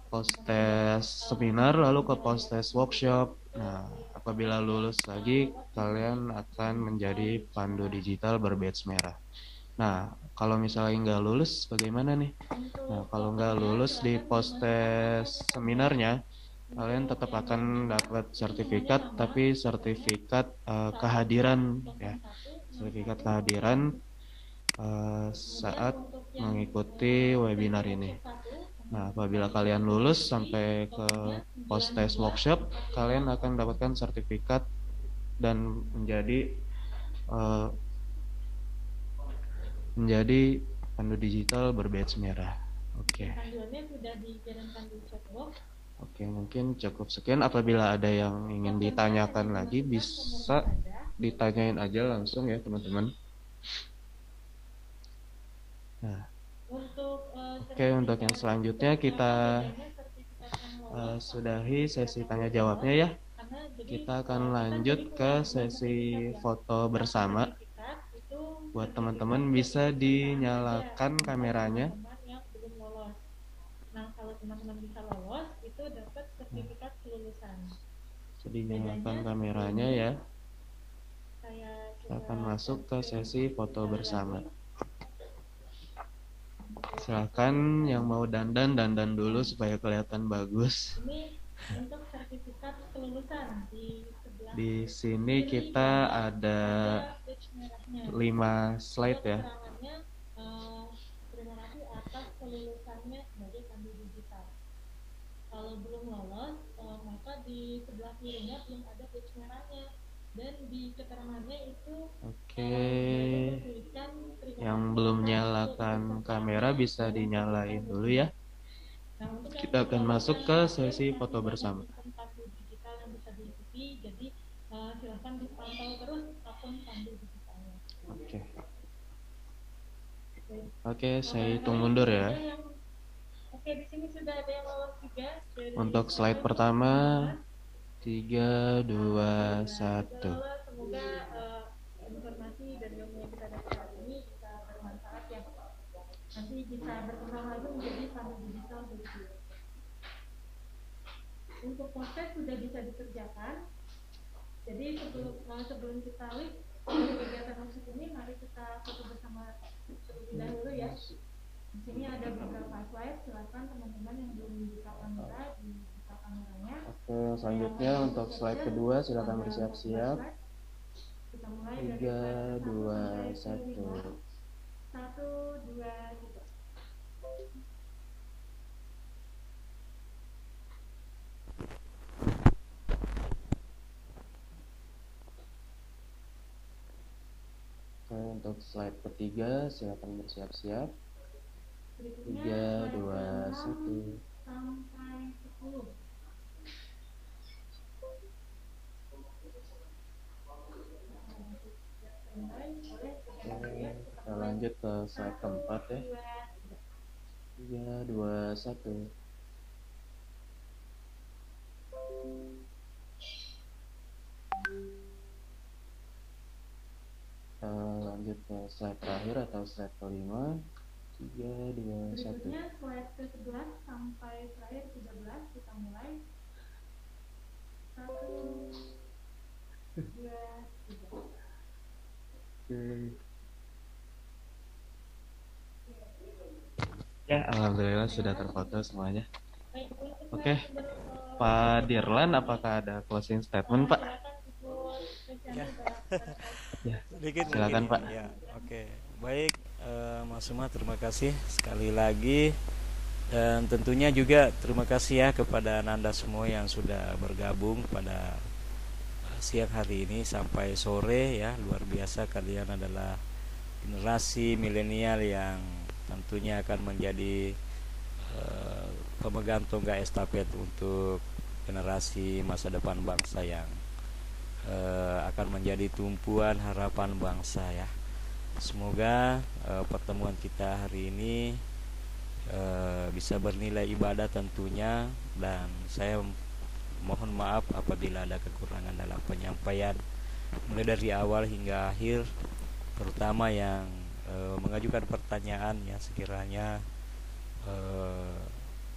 pos tes seminar lalu ke pos tes workshop nah apabila lulus lagi kalian akan menjadi pandu digital berbadge merah nah kalau misalnya nggak lulus bagaimana nih nah kalau nggak lulus di pos tes seminarnya kalian tetap akan dapat sertifikat tapi sertifikat uh, kehadiran ya sertifikat kehadiran Eh, saat mengikuti webinar ini. Nah, apabila kalian lulus sampai ke post test workshop, kalian akan mendapatkan sertifikat dan menjadi uh, menjadi pandu digital berbadge merah. Oke. Okay. Oke, okay, mungkin cukup sekian. Apabila ada yang ingin ditanyakan lagi, bisa ditanyain aja langsung ya, teman-teman. Nah. Eh, Oke, untuk yang selanjutnya kita uh, sudahi sesi tanya jawabnya ya. Kita akan lanjut ke sesi foto bersama. Buat nah, teman-teman bisa dinyalakan kameranya. Jadi nyalakan kameranya ya. Kita akan masuk ke sesi foto bersama silakan yang mau dandan dandan dulu supaya kelihatan bagus ini untuk sertifikat kelulusan di sebelah di sini kita ada lima slide ya eh, terima kasih atas kelulusannya sebagai pandu digital kalau belum lolos eh, maka di sebelah kirinya belum ada page merahnya dan di keterangannya itu oke okay. Eh, yang belum nyalakan kamera bisa dinyalain dulu ya kita akan masuk ke sesi foto bersama Oke. Oke, saya hitung mundur ya. Untuk slide pertama, tiga, dua, satu. Semoga eh, untuk proses sudah bisa dikerjakan. Jadi sebelum eh, sebelum kita lihat kegiatan musik ini, mari kita foto bersama terlebih dahulu ya. Di sini ada beberapa slide, silakan teman-teman yang belum membuka kamera dibuka kameranya. Oke, selanjutnya nah, untuk slide kedua silakan bersiap-siap. Tiga, dua, satu. Satu, dua, tiga. untuk slide ketiga silakan bersiap-siap 3, 2, 1 Oke, kita lanjut ke slide keempat ya 3, 2, 1 Eh, lanjut ke slide terakhir atau slide kelima tiga dua satu slide ke sebelas sampai terakhir tiga belas kita mulai satu dua tiga ya alhamdulillah sudah terfoto semuanya oke okay. Pak Dirlan apakah ada closing statement Pak ya ya. silakan pak ya oke baik uh, Mas Suma terima kasih sekali lagi dan tentunya juga terima kasih ya kepada Nanda semua yang sudah bergabung pada eh, siang hari ini sampai sore ya luar biasa kalian adalah generasi milenial yang tentunya akan menjadi uh, pemegang tonggak estafet untuk generasi masa depan bangsa yang e, akan menjadi tumpuan harapan bangsa ya. Semoga e, pertemuan kita hari ini e, bisa bernilai ibadah tentunya dan saya mohon maaf apabila ada kekurangan dalam penyampaian mulai dari awal hingga akhir terutama yang e, mengajukan pertanyaan yang sekiranya e,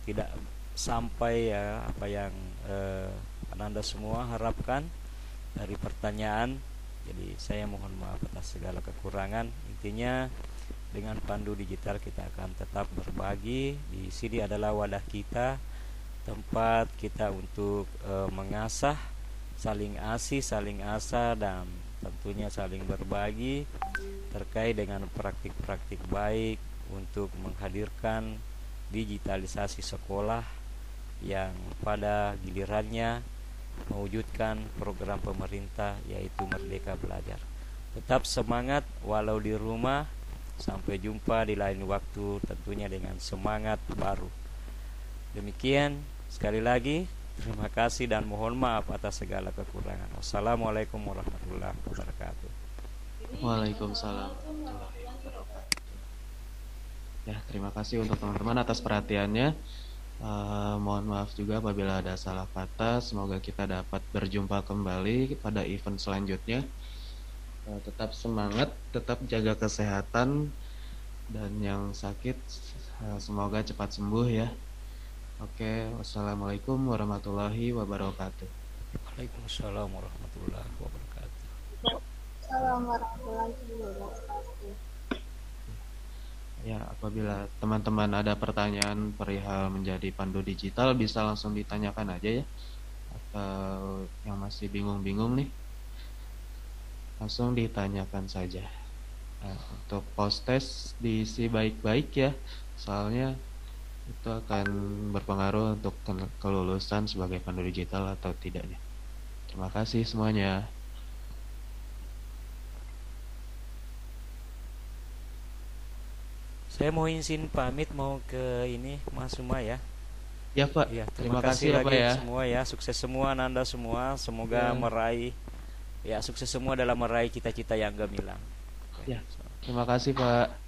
tidak sampai ya apa yang e, anda semua harapkan dari pertanyaan jadi saya mohon maaf atas segala kekurangan intinya dengan pandu digital kita akan tetap berbagi di sini adalah wadah kita tempat kita untuk e, mengasah saling asih saling asa dan tentunya saling berbagi terkait dengan praktik-praktik baik untuk menghadirkan digitalisasi sekolah yang pada gilirannya mewujudkan program pemerintah yaitu Merdeka Belajar. Tetap semangat walau di rumah. Sampai jumpa di lain waktu tentunya dengan semangat baru. Demikian sekali lagi terima kasih dan mohon maaf atas segala kekurangan. Wassalamualaikum warahmatullahi wabarakatuh. Waalaikumsalam Ya, terima kasih untuk teman-teman atas perhatiannya. Eh, mohon maaf juga apabila ada salah kata. Semoga kita dapat berjumpa kembali pada event selanjutnya. Uh, tetap semangat, tetap jaga kesehatan, dan yang sakit uh, semoga cepat sembuh ya. Oke, wassalamualaikum warahmatullahi wabarakatuh. Waalaikumsalam warahmatullahi wabarakatuh. Assalamualaikum warahmatullahi wabarakatuh. Ya, apabila teman-teman ada pertanyaan perihal menjadi pandu digital bisa langsung ditanyakan aja ya. Atau yang masih bingung-bingung nih langsung ditanyakan saja. Nah, untuk post test diisi baik-baik ya. Soalnya itu akan berpengaruh untuk kelulusan sebagai pandu digital atau tidaknya. Terima kasih semuanya. Saya mau izin pamit mau ke ini Mas Suma ya. Ya Pak. Ya, terima, terima kasih, kasih ya, lagi ya. semua ya. Sukses semua Nanda semua. Semoga ya. meraih ya sukses semua dalam meraih cita-cita yang gemilang. Ya. Terima kasih Pak.